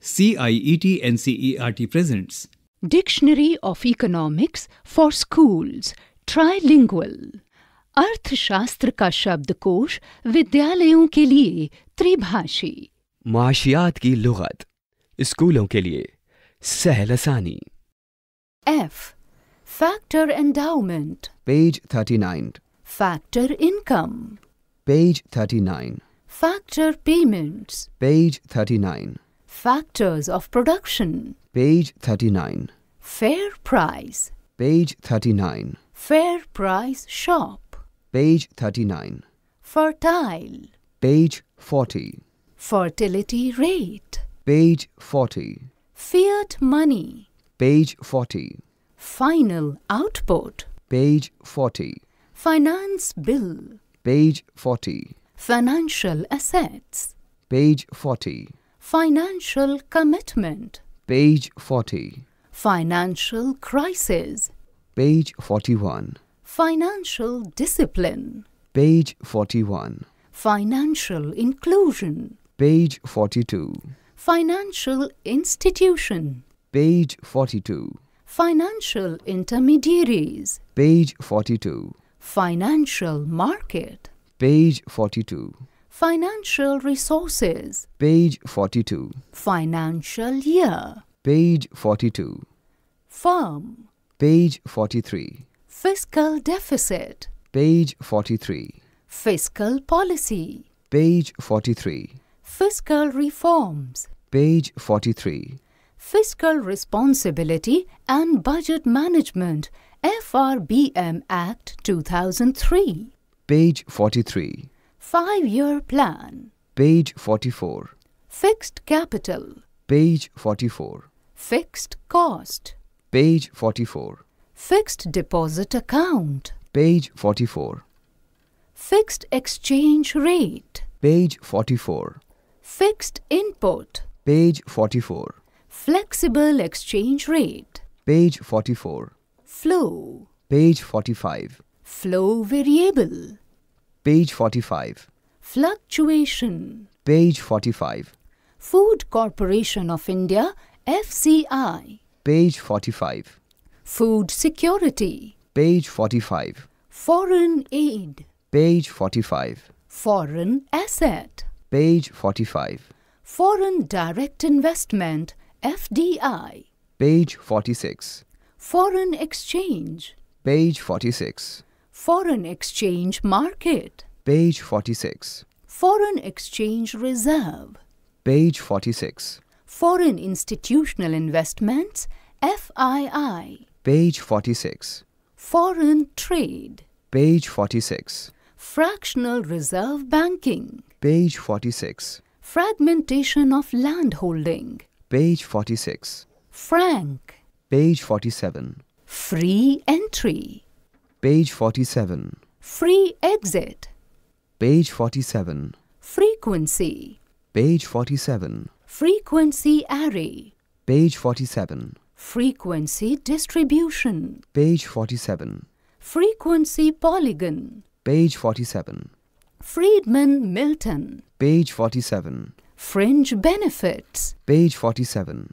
CIET NCERT presents Dictionary of Economics for Schools Trilingual अर्थशास्त्र का शब्दकोश विद्यालयों के लिए त्रिभाषी माशियात की लुगत स्कूलों के लिए सहलसानी F factor endowment page 39 factor income page 39 factor payments page 39 Factors of production. Page 39. Fair price. Page 39. Fair price shop. Page 39. Fertile. Page 40. Fertility rate. Page 40. Fiat money. Page 40. Final output. Page 40. Finance bill. Page 40. Financial assets. Page 40. Financial commitment. Page 40. Financial crisis. Page 41. Financial discipline. Page 41. Financial inclusion. Page 42. Financial institution. Page 42. Financial intermediaries. Page 42. Financial market. Page 42. Financial resources. Page 42. Financial year. Page 42. Firm. Page 43. Fiscal deficit. Page 43. Fiscal policy. Page 43. Fiscal reforms. Page 43. Fiscal responsibility and budget management. FRBM Act 2003. Page 43. Five-year plan. Page 44. Fixed capital. Page 44. Fixed cost. Page 44. Fixed deposit account. Page 44. Fixed exchange rate. Page 44. Fixed input. Page 44. Flexible exchange rate. Page 44. Flow. Page 45. Flow variable. Page 45. Fluctuation. Page 45. Food Corporation of India, FCI. Page 45. Food Security. Page 45. Foreign Aid. Page 45. Foreign Asset. Page 45. Foreign Direct Investment, FDI. Page 46. Foreign Exchange. Page 46. Foreign exchange market. Page 46. Foreign exchange reserve. Page 46. Foreign institutional investments. FII. Page 46. Foreign trade. Page 46. Fractional reserve banking. Page 46. Fragmentation of landholding. Page 46. Frank. Page 47. Free entry. Page 47. Free exit. Page 47. Frequency. Page 47. Frequency array. Page 47. Frequency distribution. Page 47. Frequency polygon. Page 47. Friedman Milton. Page 47. Fringe benefits. Page 47.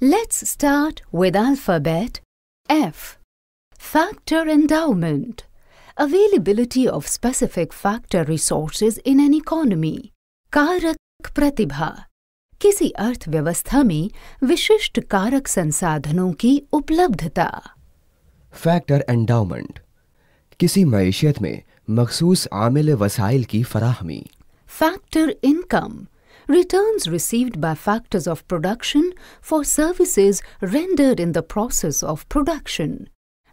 Let's start with alphabet F. Factor endowment availability of specific factor resources in an economy कारक प्रतिभा किसी अर्थव्यवस्था में विशिष्ट कारक संसाधनों की उपलब्धता Factor endowment, किसी मीशत में मखसूस आमिल वसाइल की फराहमी Factor income, returns received by factors of production for services rendered in the process of production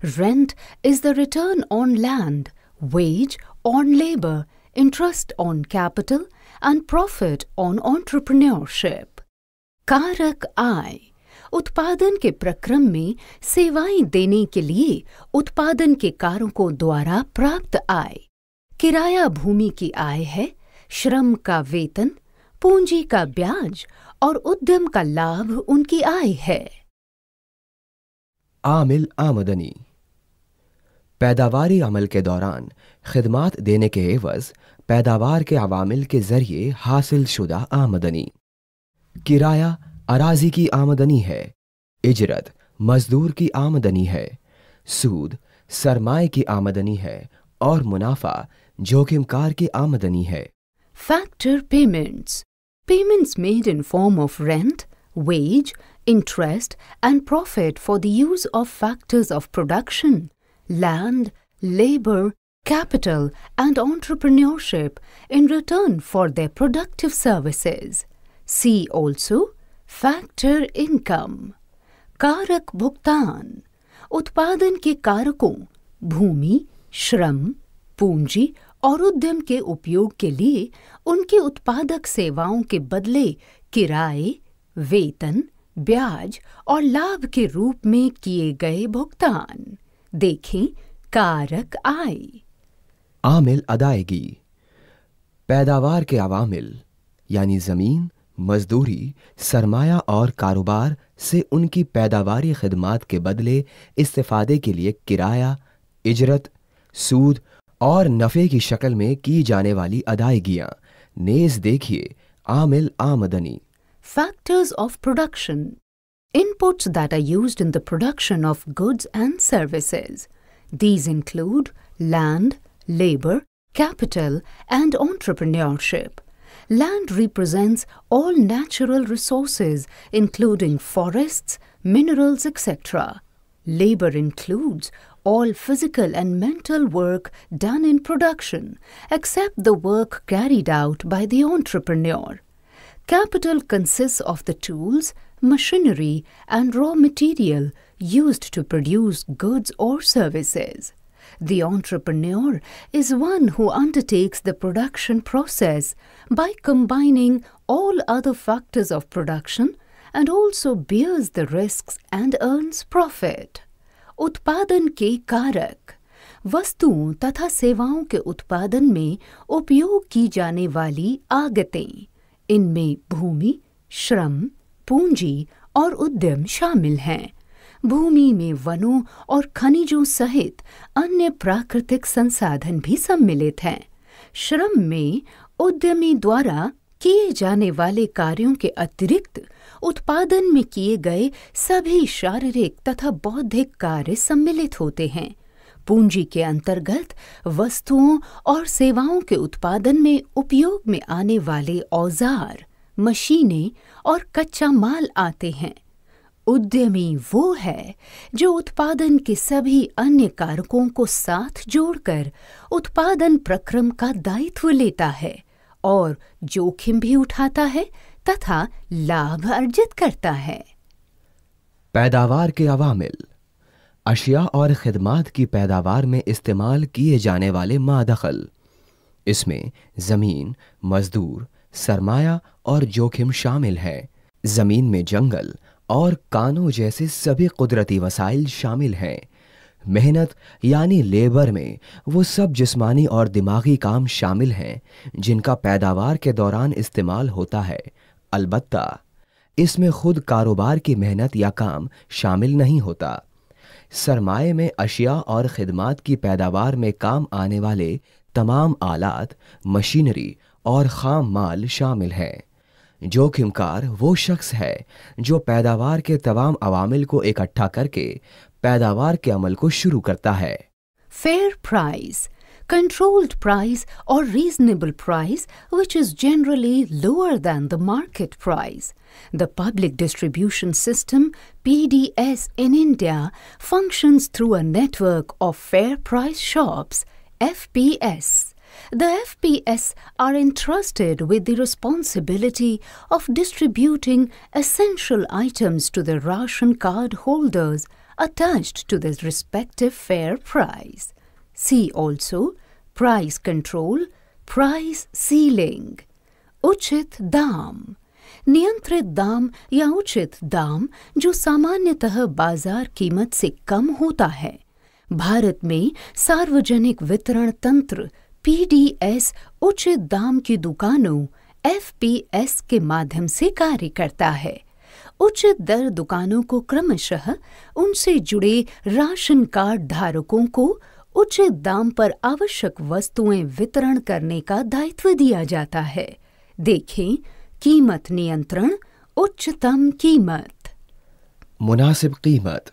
Rent is the return on land, wage on labor, interest on capital, and profit on entrepreneurship. कारक आय उत्पादन के प्रक्रम में सेवाएं देने के लिए उत्पादन के कारकों द्वारा प्राप्त आय किराया भूमि की आय है श्रम का वेतन पूंजी का ब्याज और उद्यम का लाभ उनकी आय है आमिल आमदनी पैदावारी अमल के दौरान खदमात देने के एवज पैदावार के अवामिल के ज़रिए हासिल शुदा आमदनी किराया अराजी की आमदनी है इजरत मजदूर की आमदनी है सूद सरमाए की आमदनी है और मुनाफा जोखिमकार की आमदनी है factor payments payments made in form of rent wage interest and profit for the use of factors of production land, labor, capital and entrepreneurship in return for their productive services. See also factor income. Karak Bhuktan उत्पादन के कारकों भूमि श्रम पूंजी और उद्यम के उपयोग के लिए उनकी उत्पादक सेवाओं के बदले किराए वेतन ब्याज और लाभ के रूप में किए गए भुगतान देखें कारक आय आमिल अदायगी पैदावार के अवामिल यानी ज़मीन मजदूरी सरमाया और कारोबार से उनकी पैदावारी खदमात के बदले इस्तेफादे के लिए किराया इजरत सूद और नफ़े की शक्ल में की जाने वाली अदायगियाँ नेज देखिए आमिल आमदनी factors of production Inputs that are used in the production of goods and services. These include land, labor, capital, and entrepreneurship. Land represents all natural resources, including forests, minerals, etc. Labor includes all physical and mental work done in production, except the work carried out by the entrepreneur. Capital consists of the tools, machinery, and raw material used to produce goods or services. The entrepreneur is one who undertakes the production process by combining all other factors of production and also bears the risks and earns profit. उत्पादन के कारक वस्तुओं तथा सेवाओं के उत्पादन में उपयोग की जाने वाली आगतें इनमें भूमि श्रम पूंजी और उद्यम शामिल हैं भूमि में वनों और खनिजों सहित अन्य प्राकृतिक संसाधन भी सम्मिलित हैं श्रम में उद्यमी द्वारा किए जाने वाले कार्यों के अतिरिक्त उत्पादन में किए गए सभी शारीरिक तथा बौद्धिक कार्य सम्मिलित होते हैं पूंजी के अंतर्गत वस्तुओं और सेवाओं के उत्पादन में उपयोग में आने वाले औजार मशीनें और कच्चा माल आते हैं उद्यमी वो है जो उत्पादन के सभी अन्य कारकों को साथ जोड़कर उत्पादन प्रक्रम का दायित्व लेता है और जोखिम भी उठाता है तथा लाभ अर्जित करता है पैदावार के अवामिल अशिया और खिदमात की पैदावार में इस्तेमाल किए जाने वाले मादखल इसमें ज़मीन मज़दूर सरमाया और जोखिम शामिल हैं ज़मीन में जंगल और कानों जैसे सभी कुदरती वसाइल शामिल हैं मेहनत यानी लेबर में वो सब जिस्मानी और दिमागी काम शामिल हैं जिनका पैदावार के दौरान इस्तेमाल होता है अलबत्ता इसमें खुद कारोबार की मेहनत या काम शामिल नहीं होता सरमाए में अशिया और ख़दमात की पैदावार में काम आने वाले तमाम आलात मशीनरी और खाम माल शामिल हैं जोखिमकार वो शख्स है जो पैदावार के तमाम अवामिल को इकट्ठा करके पैदावार के अमल को शुरू करता है फेयर प्राइस कंट्रोल्ड प्राइस और reasonable price which is generally lower than the market price the public distribution system P D S in India function through a network of fair price shops F P S The FPS are entrusted with the responsibility of distributing essential items to the ration card holders attached to the respective fair price. See also Price Control, Price Ceiling, Uchit Dam. नियंत्रित दाम या उचित दाम जो सामान्यतः बाजार कीमत से कम होता है भारत में सार्वजनिक वितरण तंत्र पीडीएस उच्च दाम की दुकानों एफपीएस के माध्यम से कार्य करता है उच्च दर दुकानों को क्रमशः उनसे जुड़े राशन कार्ड धारकों को उच्च दाम पर आवश्यक वस्तुएं वितरण करने का दायित्व दिया जाता है देखें कीमत नियंत्रण उच्चतम कीमत मुनासिब कीमत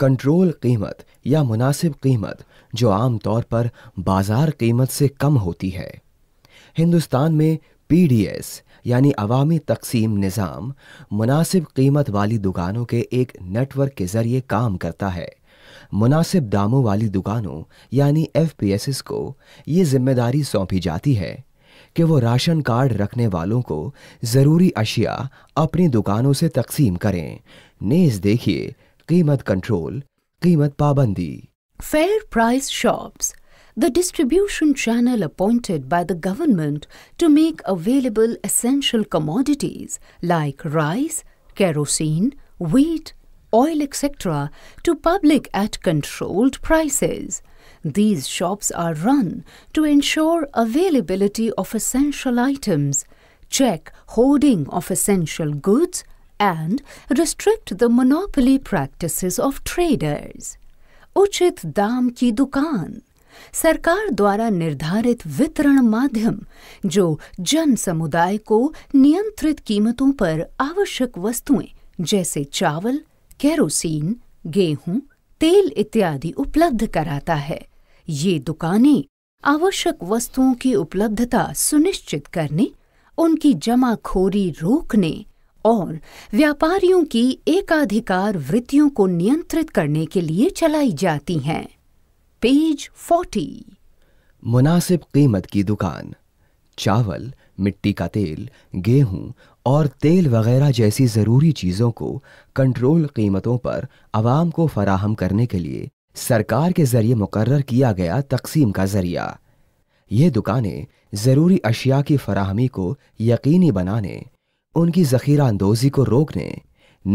कंट्रोल कीमत या मुनासिब कीमत जो आम तौर पर बाज़ार कीमत से कम होती है हिंदुस्तान में पीडीएस यानी अवामी तकसीम निज़ाम मुनासिब कीमत वाली दुकानों के एक नेटवर्क के ज़रिए काम करता है मुनासिब दामों वाली दुकानों यानी एफ को ये जिम्मेदारी सौंपी जाती है कि वो राशन कार्ड रखने वालों को ज़रूरी अशिया अपनी दुकानों से तकसीम करें नेज़ देखिए कीमत control, कीमत पाबंदी. Fair price shops, the distribution channel appointed by the government to make available essential commodities like rice, kerosene, wheat, oil, etc., to public at controlled prices. These shops are run to ensure availability of essential items, check hoarding of essential goods, and restrict the monopoly practices of traders. उचित दाम की दुकान सरकार द्वारा निर्धारित वितरण माध्यम जो जन समुदाय को नियंत्रित कीमतों पर आवश्यक वस्तुएं जैसे चावल केरोसिन गेहूं तेल इत्यादि उपलब्ध कराता है ये दुकानें आवश्यक वस्तुओं की उपलब्धता सुनिश्चित करने उनकी जमाखोरी रोकने और व्यापारियों की एकाधिकार वृत्तियों को नियंत्रित करने के लिए चलाई जाती हैं पेज 40 मुनासिब कीमत की दुकान चावल मिट्टी का तेल गेहूं और तेल वगैरह जैसी ज़रूरी चीज़ों को कंट्रोल कीमतों पर आवाम को फराहम करने के लिए सरकार के ज़रिए मुकर किया गया तकसीम का ज़रिया ये दुकानें ज़रूरी अशिया की फराहमी को यकीनी बनाने उनकी जखीरा अंदोजी को रोकने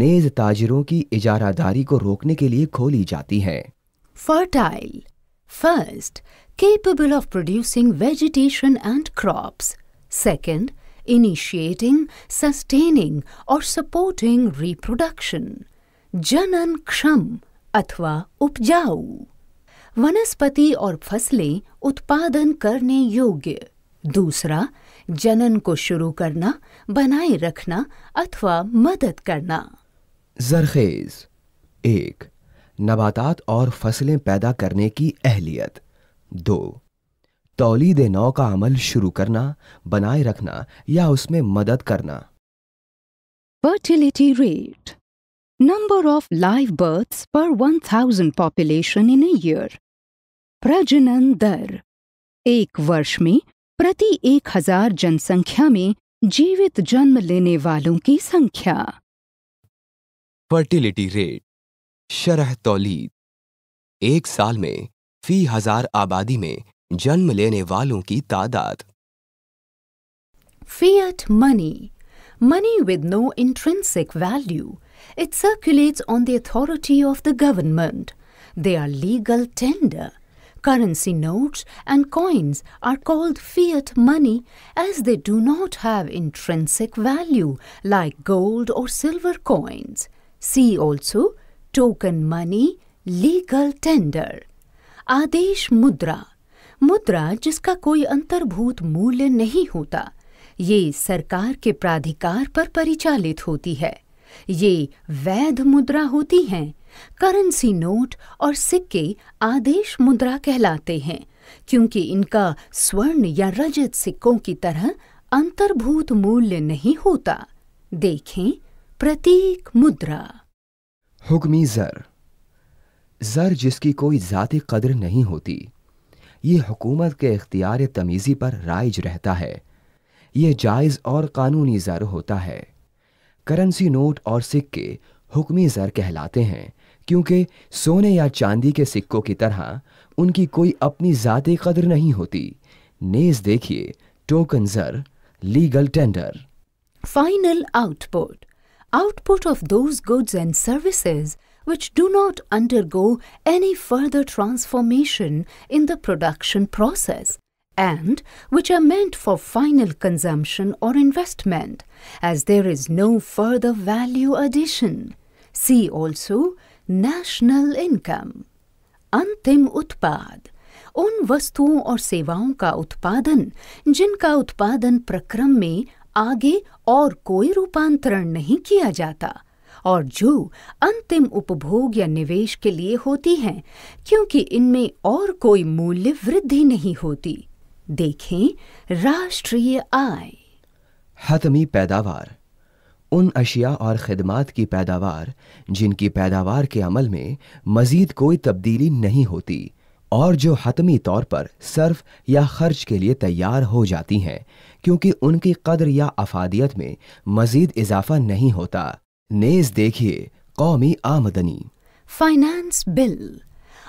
नेज ताजरों की इजारादारी को रोकने के लिए खोली जाती है fertile first capable of producing vegetation and crop second initiating sustaining और सपोर्टिंग रिप्रोडक्शन जनन क्षम अथवा उपजाऊ वनस्पति और फसलें उत्पादन करने योग्य दूसरा जनन को शुरू करना बनाए रखना अथवा मदद करना जरखेज एक नबातात और फसलें पैदा करने की अहलियत दो तोलीद नौ का अमल शुरू करना बनाए रखना या उसमें मदद करना fertility rate number of live births per 1000 population in air year प्रजनन दर एक वर्ष में प्रति एक हजार जनसंख्या में जीवित जन्म लेने वालों की संख्या फर्टिलिटी रेट शरह तौलीद एक साल में फी हजार आबादी में जन्म लेने वालों की तादाद fiat money money with no intrinsic value it circulates on the authority of the government they are legal tender Currency notes and coins are called fiat money as they do not have intrinsic value like gold or silver coins. See also token money, legal tender. Adesh mudra. Mudra jiska koi antarbhut mulya nahi hota. Ye sarkar ke pradhikar par parichalit hoti hai. ये वैध मुद्रा होती हैं currency note और सिक्के आदेश मुद्रा कहलाते हैं क्योंकि इनका स्वर्ण या रजत सिक्कों की तरह अंतर्भूत मूल्य नहीं होता देखें प्रतीक मुद्रा हुक्मी जर जर जिसकी कोई ज़ाती कदर नहीं होती ये हुकूमत के इख्तियार तमीज़ी पर राइज रहता है ये जायज़ और कानूनी ज़र होता है करेंसी नोट और सिक्के हुक्मी जर कहलाते हैं क्योंकि सोने या चांदी के सिक्कों की तरह उनकी कोई अपनी ज़ाते कदर नहीं होती नेज देखिए टोकन जर legal tender final output output of those goods and services which do not undergo any further transformation in the production process and which are meant for final consumption or investment as there is no further value addition. See also national income अंतिम उत्पाद उन वस्तुओं और सेवाओं का उत्पादन जिनका उत्पादन प्रक्रम में आगे और कोई रूपांतरण नहीं किया जाता और जो अंतिम उपभोग या निवेश के लिए होती हैं क्योंकि इनमें और कोई मूल्य वृद्धि नहीं होती देखें राष्ट्रीय आय हतमी पैदावार उन अशिया और ख़दमात की पैदावार जिनकी पैदावार के अमल में मज़ीद कोई तब्दीली नहीं होती और जो हतमी तौर पर सर्फ या खर्च के लिए तैयार हो जाती हैं क्योंकि उनकी कदर या अफादियत में मज़ीद इजाफा नहीं होता नेज देखिए कौमी आमदनी finance bill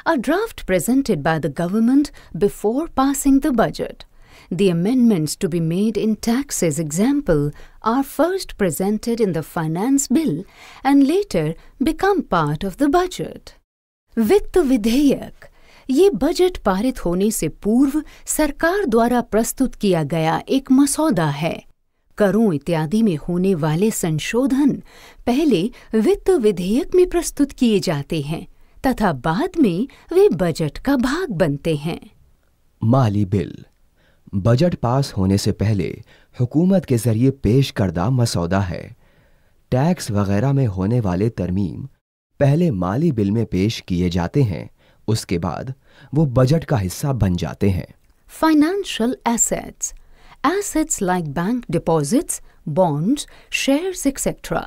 a draft presented by the government before passing the budget The amendments to be made in taxes example are first presented in the finance bill and later become part of the budget. वित्त विधेयक ये budget पारित होने से पूर्व सरकार द्वारा प्रस्तुत किया गया एक मसौदा है करों इत्यादि में होने वाले संशोधन पहले वित्त विधेयक में प्रस्तुत किए जाते हैं तथा बाद में वे बजट का भाग बनते हैं माली बिल बजट पास होने से पहले हुकूमत के ज़रिए पेश करदा मसौदा है टैक्स वगैरह में होने वाले तरमीम पहले माली बिल में पेश किए जाते हैं उसके बाद वो बजट का हिस्सा बन जाते हैं financial assets assets like bank deposits bonds share etcetera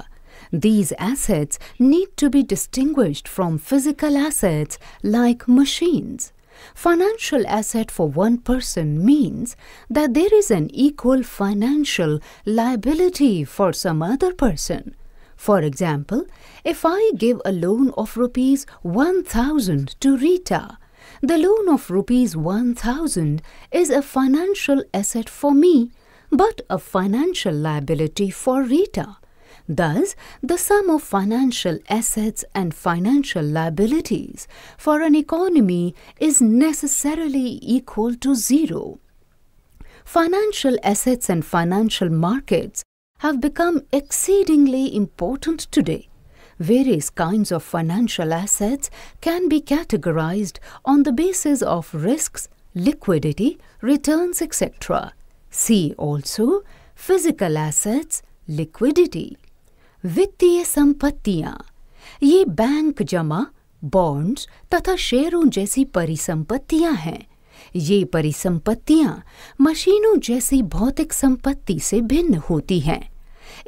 these assets need to be distinguished from physical assets like machines Financial asset for one person means that there is an equal financial liability for some other person. For example, if I give a loan of rupees 1000 to Rita, the loan of rupees 1000 is a financial asset for me but a financial liability for Rita. Thus, the sum of financial assets and financial liabilities for an economy is necessarily equal to zero. Financial assets and financial markets have become exceedingly important today. Various kinds of financial assets can be categorized on the basis of risks, liquidity, returns, etc. See also physical assets, liquidity. वित्तीय संपत्तियां ये bank जमा bonds तथा शेयरों जैसी परिसंपत्तियां हैं ये परिसंपत्तियां मशीनों जैसी भौतिक संपत्ति से भिन्न होती हैं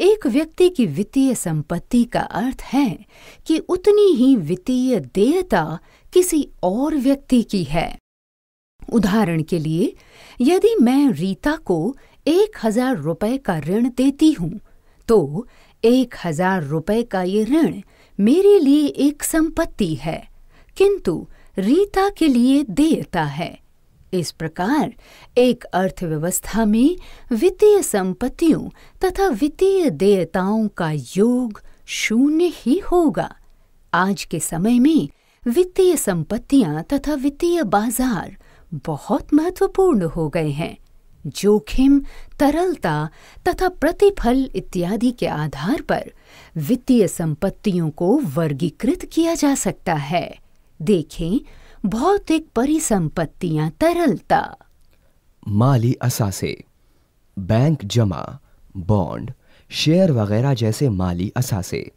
एक व्यक्ति की वित्तीय संपत्ति का अर्थ है कि उतनी ही वित्तीय देयता किसी और व्यक्ति की है उदाहरण के लिए यदि मैं रीता को एक हजार रुपये का ऋण देती हूँ तो एक हजार रुपये का ये ऋण मेरे लिए एक संपत्ति है किंतु रीता के लिए देयता है इस प्रकार एक अर्थव्यवस्था में वित्तीय संपत्तियों तथा वित्तीय देयताओं का योग शून्य ही होगा आज के समय में वित्तीय संपत्तियां तथा वित्तीय बाजार बहुत महत्वपूर्ण हो गए हैं जोखिम तरलता तथा प्रतिफल इत्यादि के आधार पर वित्तीय संपत्तियों को वर्गीकृत किया जा सकता है देखें भौतिक परिसंपत्तियां तरलता माली असासे बैंक जमा बॉन्ड शेयर वगैरह जैसे माली असासे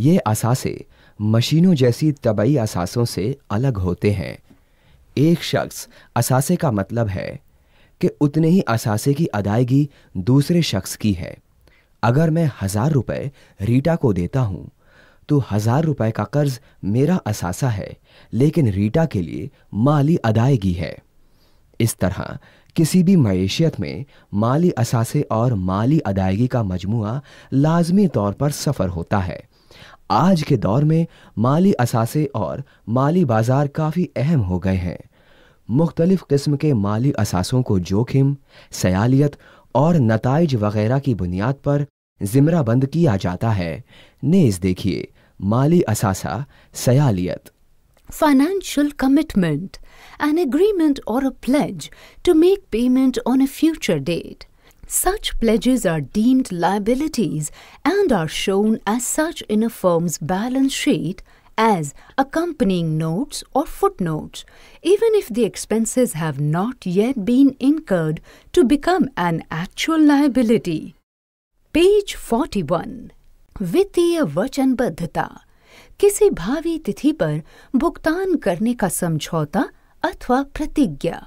ये असासे मशीनों जैसी तबई असासों से अलग होते हैं एक शख्स असासे का मतलब है कि उतने ही असासे की अदायगी दूसरे शख्स की है अगर मैं हज़ार रुपए रीटा को देता हूँ तो हज़ार रुपए का कर्ज मेरा असासा है लेकिन रीटा के लिए माली अदायगी है इस तरह किसी भी मैशियत में माली असासे और माली अदायगी का मजमु लाजमी तौर पर सफ़र होता है आज के दौर में माली असासे और माली बाज़ार काफ़ी अहम हो गए हैं मुख्तलिफ़ किस्म के माली असासों को जोखिम सयालियत और नतज वगैरह की बुनियाद पर ज़िमरा बंद किया जाता है नेज़ देखिए माली असासा सयालियत financial commitment an agreement or pledge to make payment on a future date such pledges are deemed liabilities and are shown as such in a firm's balance sheet as accompanying notes or footnotes, even if the expenses have not yet been incurred to become an actual liability. Page 41 वित्तीय वचनबद्धता किसी भावी तिथि पर भुगतान करने का समझौता अथवा प्रतिज्ञा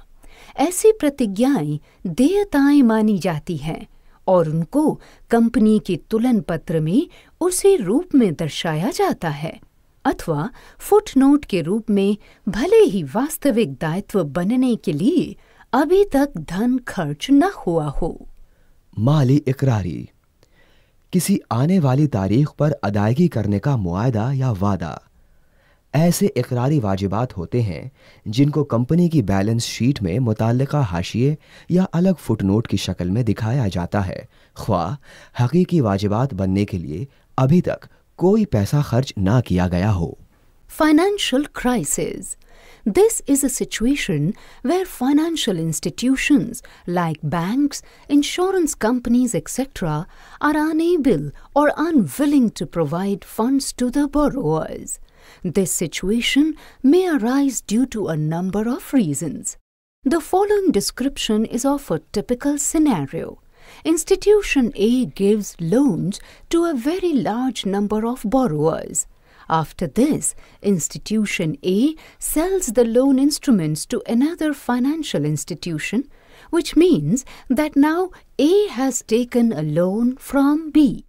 ऐसी प्रतिज्ञाएं देयताएं मानी जाती हैं और उनको कंपनी के तुलन पत्र में उसी रूप में दर्शाया जाता है अथवा फुटनोट के रूप में भले ही वास्तविक दायित्व बनने के लिए अभी तक धन खर्च न हुआ हो माली इकरारी किसी आने वाली तारीख पर अदायगी करने का मुआदा या वादा ऐसे इकरारी वाजिबात होते हैं जिनको कंपनी की बैलेंस शीट में मुतल हाशिए या अलग फुटनोट की शक्ल में दिखाया जाता है ख्वा हकीकी वाजिबात बनने के लिए अभी तक Financial crisis. This is a situation where financial institutions like banks, insurance companies, etc., are unable or unwilling to provide funds to the borrowers. This situation may arise due to a number of reasons. The following description is of a typical scenario. Institution A gives loans to a very large number of borrowers. After this, Institution A sells the loan instruments to another financial institution, which means that now A has taken a loan from B.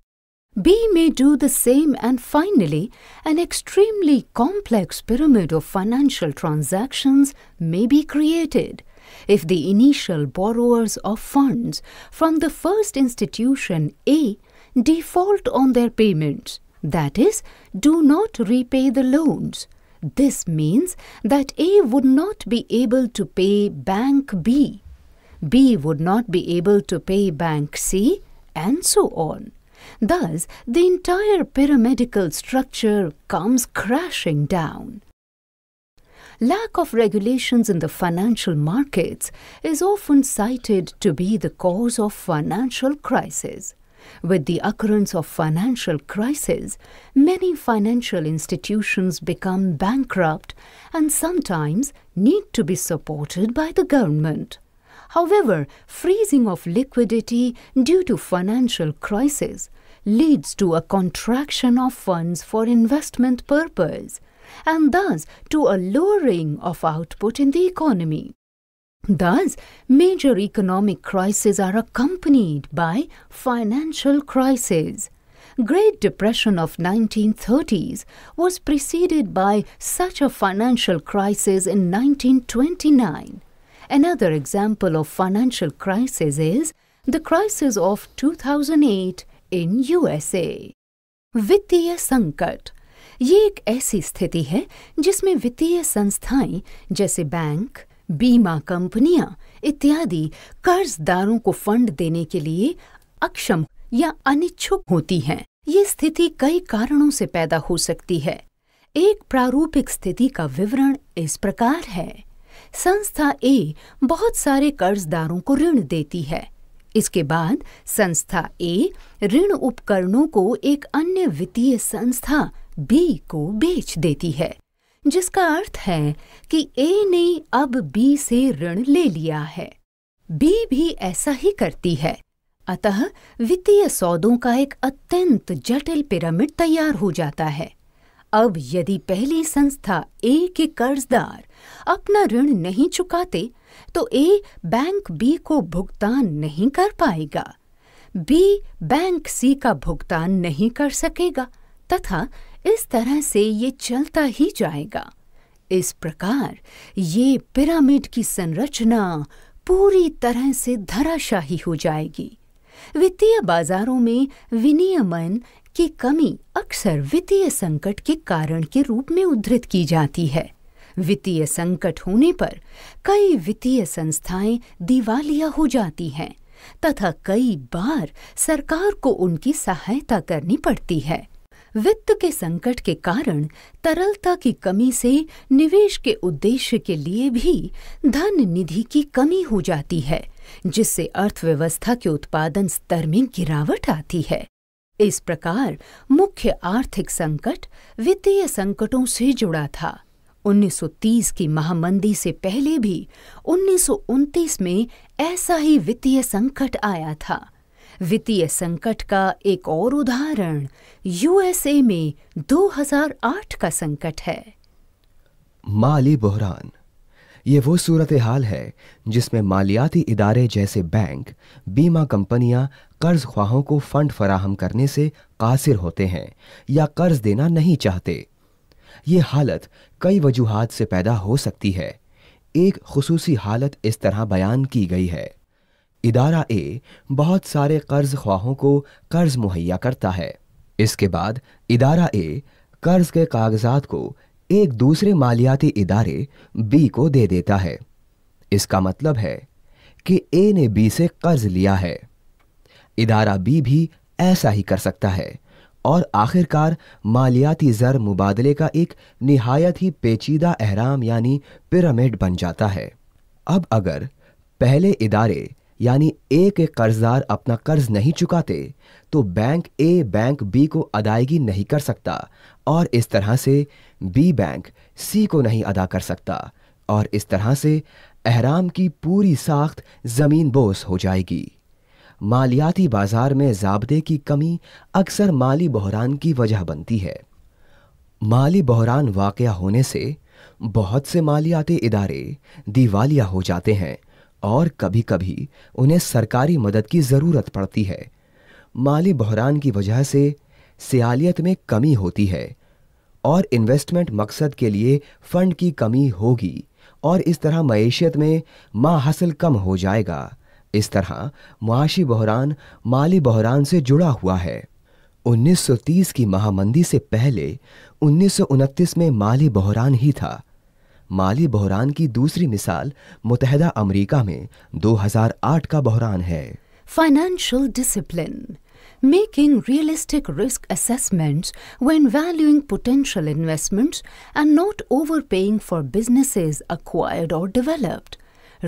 B may do the same and finally, an extremely complex pyramid of financial transactions may be created if the initial borrowers of funds from the first institution A default on their payments, that is, do not repay the loans. This means that A would not be able to pay Bank B, B would not be able to pay Bank C, and so on. Thus, the entire pyramidal structure comes crashing down lack of regulations in the financial markets is often cited to be the cause of financial crisis. With the occurrence of financial crises, many financial institutions become bankrupt and sometimes need to be supported by the government. However, freezing of liquidity due to financial crisis leads to a contraction of funds for investment purpose and thus to a lowering of output in the economy. Thus, major economic crises are accompanied by financial crises. Great Depression of 1930s was preceded by such a financial crisis in 1929. Another example of financial crisis is the crisis of 2008 in USA. Vittiya Sankat ये एक ऐसी स्थिति है जिसमें वित्तीय संस्थाएं जैसे bank बीमा कंपनियां इत्यादि कर्जदारों को फंड देने के लिए अक्षम या अनिच्छुक होती हैं ये स्थिति कई कारणों से पैदा हो सकती है एक प्रारूपिक स्थिति का विवरण इस प्रकार है संस्था ए बहुत सारे कर्जदारों को ऋण देती है इसके बाद संस्था ए ऋण उपकरणों को एक अन्य वित्तीय संस्था बी को बेच देती है जिसका अर्थ है कि ए ने अब बी से ऋण ले लिया है बी भी ऐसा ही करती है अतः वित्तीय सौदों का एक अत्यंत जटिल पिरामिड तैयार हो जाता है अब यदि पहली संस्था ए के कर्जदार अपना ऋण नहीं चुकाते तो ए बैंक बी को भुगतान नहीं कर पाएगा बी बैंक सी का भुगतान नहीं कर सकेगा तथा इस तरह से ये चलता ही जाएगा इस प्रकार ये पिरामिड की संरचना पूरी तरह से धराशाही हो जाएगी वित्तीय बाजारों में विनियमन की कमी अक्सर वित्तीय संकट के कारण के रूप में उद्धृत की जाती है वित्तीय संकट होने पर कई वित्तीय संस्थाएं दिवालिया हो जाती हैं तथा कई बार सरकार को उनकी सहायता करनी पड़ती है वित्त के संकट के कारण तरलता की कमी से निवेश के उद्देश्य के लिए भी धन निधि की कमी हो जाती है जिससे अर्थव्यवस्था के उत्पादन स्तर में गिरावट आती है इस प्रकार मुख्य आर्थिक संकट वित्तीय संकटों से जुड़ा था 1930 की महामंदी से पहले भी उन्नीस में ऐसा ही वित्तीय संकट आया था वित्तीय संकट का एक और उदाहरण यूएसए में 2008 का संकट है माली बहरान ये वो सूरत हाल है जिसमें मालियाती इदारे जैसे बैंक बीमा कंपनियां कर्ज ख्वाहों को फंड फराहम करने से कासिर होते हैं या कर्ज देना नहीं चाहते ये हालत कई वजूहत से पैदा हो सकती है एक खसूसी हालत इस तरह बयान की गई है इदारा ए बहुत सारे कर्ज ख्वाहों को कर्ज मुहैया करता है इसके बाद इदारा ए कर्ज के कागजात को एक दूसरे मालियाती इदारे बी को दे देता है इसका मतलब है कि ए ने बी से कर्ज लिया है इदारा बी भी ऐसा ही कर सकता है और आखिरकार मालियाती ज़र मुबादले का एक नहायत ही पेचीदा अहराम यानी पिरामिड बन जाता है अब अगर पहले इदारे यानी ए के कर्जदार अपना कर्ज नहीं चुकाते तो बैंक ए बैंक बी को अदायगी नहीं कर सकता और इस तरह से बी बैंक सी को नहीं अदा कर सकता और इस तरह से अहराम की पूरी साख्त ज़मीन बोस हो जाएगी मालियाती बाजार में जबते की कमी अक्सर माली बहरान की वजह बनती है माली बहरान वाक़ होने से बहुत से मालियाती इदारे दिवालिया हो जाते हैं और कभी कभी उन्हें सरकारी मदद की ज़रूरत पड़ती है माली बहरान की वजह से सियालियत में कमी होती है और इन्वेस्टमेंट मकसद के लिए फ़ंड की कमी होगी और इस तरह मैशियत में मा हासिल कम हो जाएगा इस तरह मुआशी बहरान माली बहरान से जुड़ा हुआ है 1930 की महामंदी से पहले उन्नीस में माली बहरान ही था माली बहरान की दूसरी मिसाल मुतहदा अमरीका में 2008 का बहरान है financial discipline making realistic risk assessments when valuing potential investments and not overpaying for businesses acquired or developed.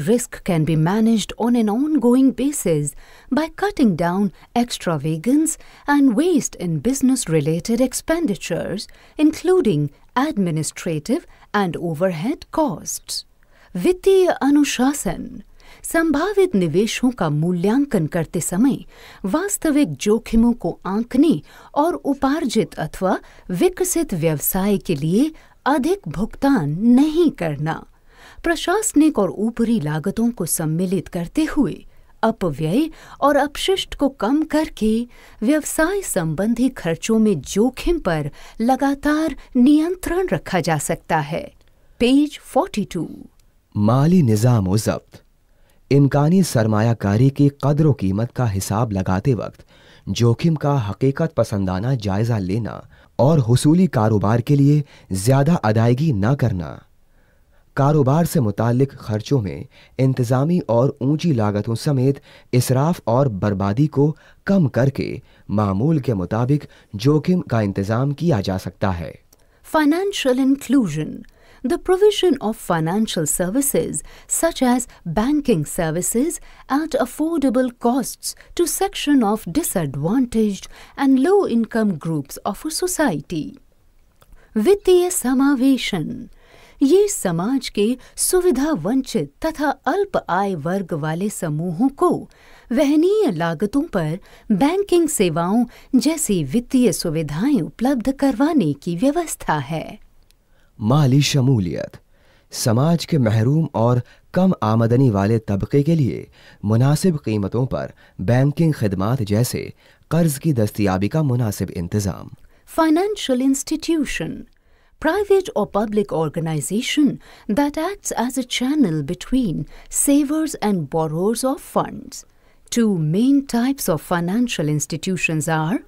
Risk can be managed on an ongoing basis by cutting down extravagance and waste in business related expenditures, including administrative and overhead cost वित्तीय अनुशासन संभावित निवेशों का मूल्यांकन करते समय वास्तविक जोखिमों को आंकने और उपार्जित अथवा विकसित व्यवसाय के लिए अधिक भुगतान नहीं करना प्रशासनिक और ऊपरी लागतों को सम्मिलित करते हुए अपव्यय और अपशिष्ट को कम करके व्यवसाय संबंधी खर्चों में जोखिम पर लगातार नियंत्रण रखा जा सकता है पेज 42 माली निज़ाम जब्त इम्कानी सरमायाकारी की कदर कीमत का हिसाब लगाते वक्त जोखिम का हकीकत पसंदाना जायज़ा लेना और हसूली कारोबार के लिए ज़्यादा अदायगी न करना कारोबार से मुतालिक खर्चों में इंतजामी और ऊंची लागतों समेत इसराफ और बर्बादी को कम करके मामूल के मुताबिक जोखिम का इंतजाम किया जा सकता है financial inclusion the provision of financial services such as banking services at affordable cost to section of disadvantage and low income groups of society वित्तीय समावेशन ये समाज के सुविधा वंचित तथा अल्प आय वर्ग वाले समूहों को वहनीय लागतों पर बैंकिंग सेवाओं जैसी वित्तीय सुविधाएं उपलब्ध करवाने की व्यवस्था है माली शमूलियत समाज के महरूम और कम आमदनी वाले तबके के लिए मुनासिब कीमतों पर बैंकिंग खदमात जैसे कर्ज की दस्तियाबी का मुनासिब इंतज़ाम financial institution private or public organization that acts as a channel between savers and borrowers of funds. Two main types of financial institutions are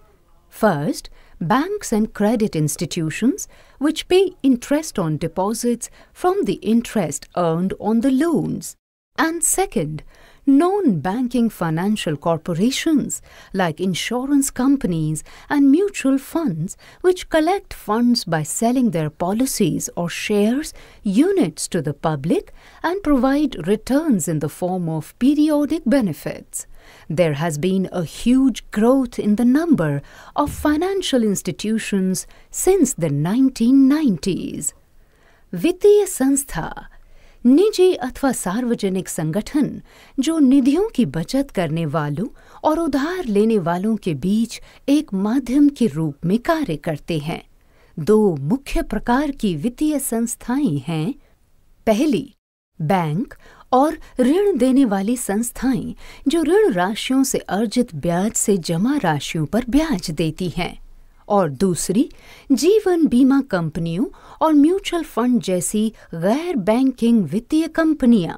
First, banks and credit institutions which pay interest on deposits from the interest earned on the loans. And second, non banking financial corporations like insurance companies and mutual funds, which collect funds by selling their policies or shares, units to the public, and provide returns in the form of periodic benefits. There has been a huge growth in the number of financial institutions since the 1990s. Vitiya Sanstha निजी अथवा सार्वजनिक संगठन जो निधियों की बचत करने वालों और उधार लेने वालों के बीच एक माध्यम के रूप में कार्य करते हैं दो मुख्य प्रकार की वित्तीय संस्थाएं हैं पहली बैंक और ऋण देने वाली संस्थाएं जो ऋण राशियों से अर्जित ब्याज से जमा राशियों पर ब्याज देती हैं और दूसरी जीवन बीमा कंपनियों और म्यूचुअल फंड जैसी गैर बैंकिंग वित्तीय कंपनियां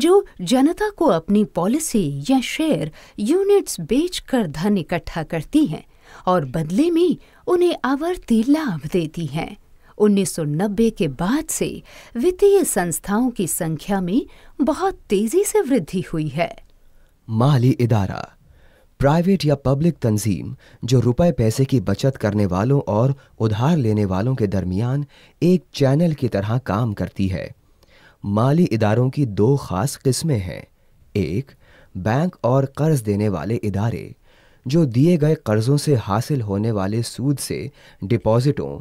जो जनता को अपनी पॉलिसी या शेयर यूनिट्स बेचकर धन इकट्ठा करती हैं और बदले में उन्हें आवर्ती लाभ देती हैं 1990 के बाद से वित्तीय संस्थाओं की संख्या में बहुत तेजी से वृद्धि हुई है माली इदारा प्राइवेट या पब्लिक तंजीम जो रुपए पैसे की बचत करने वालों और उधार लेने वालों के दरमियान एक चैनल की तरह काम करती है माली इदारों की दो खास किस्में हैं एक बैंक और कर्ज देने वाले इदारे जो दिए गए कर्ज़ों से हासिल होने वाले सूद से डिपॉजिटों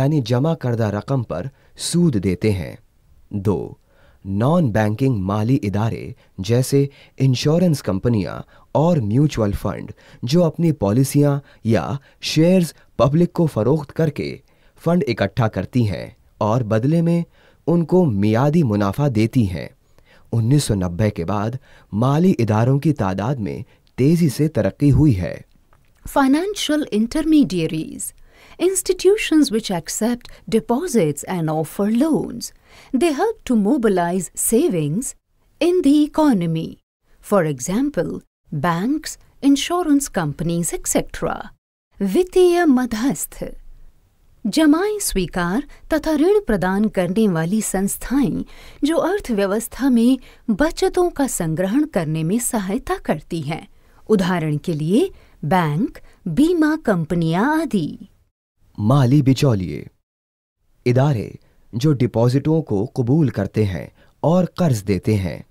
यानी जमा करदा रकम पर सूद देते हैं दो नॉन बैंकिंग माली इदारे जैसे इंश्योरेंस कंपनियां और म्यूचुअल फंड जो अपनी पॉलिसियां या शेयर्स पब्लिक को फरोख्त करके फंड इकट्ठा करती हैं और बदले में उनको मियादी मुनाफा देती हैं 1990 के बाद माली इदारों की तादाद में तेजी से तरक्की हुई है financial intermediaries institutions which accept deposits and offer loans. They help to mobilize savings in the economy. For example, banks, insurance companies, etc. वित्तीय मध्यस्थ जमाएं स्वीकार तथा ऋण प्रदान करने वाली संस्थाएं जो अर्थव्यवस्था में बचतों का संग्रहण करने में सहायता करती हैं उदाहरण के लिए बैंक बीमा कंपनियां आदि माली बिचौलिए इदारे जो डिपॉजिटों को कबूल करते हैं और कर्ज देते हैं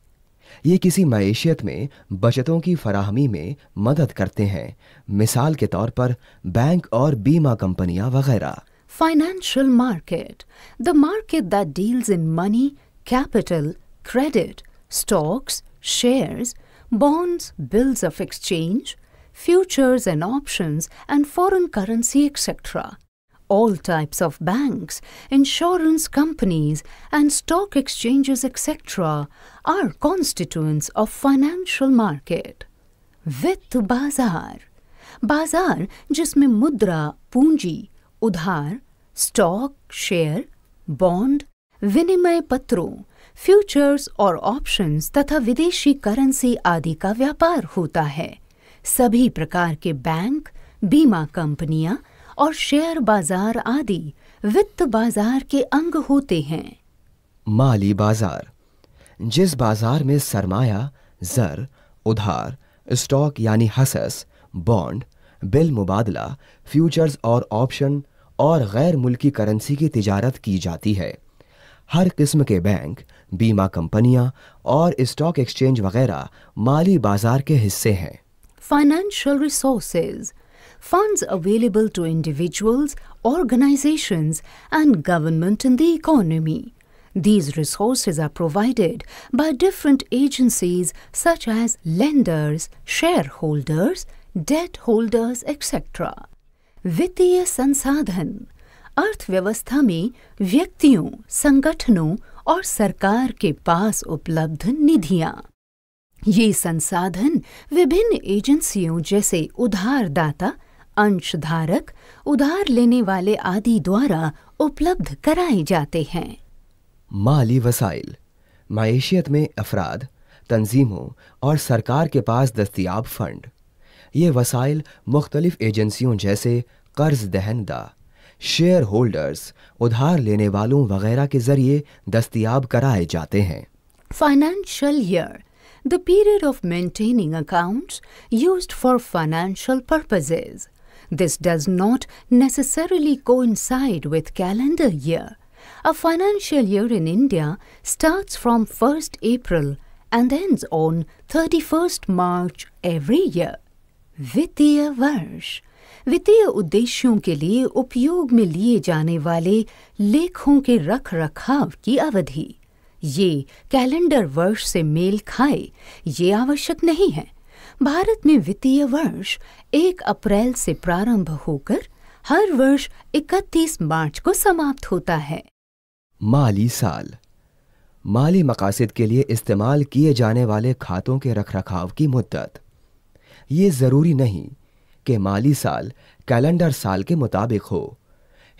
ये किसी मैशियत में बचतों की फराहमी में मदद करते हैं मिसाल के तौर पर बैंक और बीमा कंपनियां वगैरह financial market the market that deals in money capital credit stocks shares bonds bills of exchange futures and option and foreign currency etcetera all types of banks, insurance companies, and stock exchanges, etc., are constituents of financial market. वित्त Bazaar बाजार जिसमें mudra, punji, udhar, stock, share, bond, विनिमय patro, futures or options tatha videshi currency आदि ka vyapar hota hai. सभी प्रकार के bank बीमा कंपनियां और शेयर बाजार आदि वित्त बाजार के अंग होते हैं माली बाजार जिस बाजार में सरमाया जर उधार स्टॉक यानी हसस बॉन्ड बिल मुबादला फ्यूचर्स और ऑप्शन और गैर मुल्की करेंसी की तिजारत की जाती है हर किस्म के बैंक बीमा कंपनियां और स्टॉक एक्सचेंज वगैरह माली बाजार के हिस्से हैं financial resources funds available to individuals, organizations, and government in the economy. These resources are provided by different agencies such as lenders, shareholders, debt holders, etc. वित्तीय संसाधन अर्थव्यवस्था में व्यक्तियों संगठनों और सरकार के पास उपलब्ध निधियां ये संसाधन विभिन्न एजेंसियों जैसे उधारदाता अंशधारक उधार लेने वाले आदि द्वारा उपलब्ध कराए जाते हैं माली वसाइल मायशियत में अफराद तंजीमों और सरकार के पास दस्तियाब फंड ये वसाइल मुख्तलिफ एजेंसियों जैसे कर्ज दहंदा शेयर होल्डर्स उधार लेने वालों वगैरह के जरिए दस्तियाब कराए जाते हैं financial year the period of maintaining accounts used for financial purposes This does not necessarily coincide with calendar year. A financial year in India starts from 1st April and ends on 31st March every year. वित्तीय वर्ष वित्तीय उद्देश्यों के लिए उपयोग में लिए जाने वाले लेखों के रख रखाव की अवधि ये कैलेंडर वर्ष से मेल खाए ये आवश्यक नहीं है भारत में वित्तीय वर्ष 1 अप्रैल से प्रारंभ होकर हर वर्ष 31 मार्च को समाप्त होता है माली साल माली मकासद के लिए इस्तेमाल किए जाने वाले खातों के रखरखाव की मुद्दत ये ज़रूरी नहीं कि माली साल कैलेंडर साल के मुताबिक हो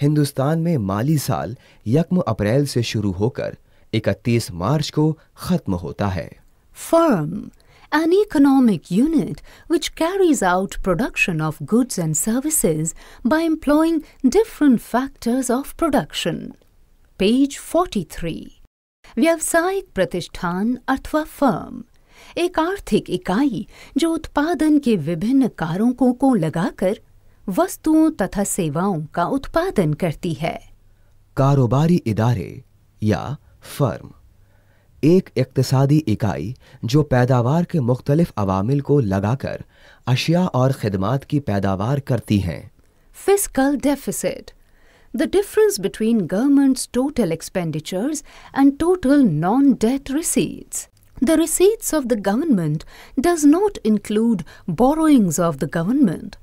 हिंदुस्तान में माली साल यकम अप्रैल से शुरू होकर 31 मार्च को ख़त्म होता है firm an economic unit which carries out production of goods and services by employing different factors of production. Page 43 व्यावसायिक प्रतिष्ठान अथवा फर्म एक आर्थिक इकाई जो उत्पादन के विभिन्न कारकों को लगाकर वस्तुओं तथा सेवाओं का उत्पादन करती है कारोबारी इदारे या फर्म एक इकतसादी इकाई जो पैदावार के मुख्तलिफ अवामिल को लगाकर अशिया और खदमात की पैदावार करती हैं physical deficit the difference between government's total expenditures and total non-debt receipts. The receipts of the government does not include borrowings of the government.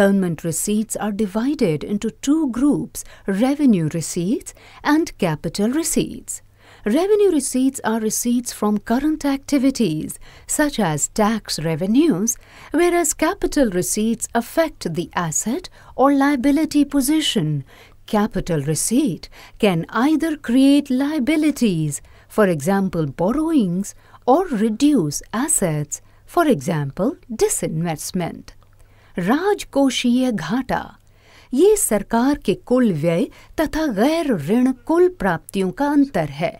Government receipts are divided into two groups, revenue receipts and capital receipts. Revenue receipts are receipts from current activities, such as tax revenues, whereas capital receipts affect the asset or liability position. Capital receipt can either create liabilities, for example, borrowings, or reduce assets, for example, disinvestment. राजकोषीय ghata, ये सरकार के कुल व्यय तथा गैर ऋण कुल प्राप्तियों का अंतर है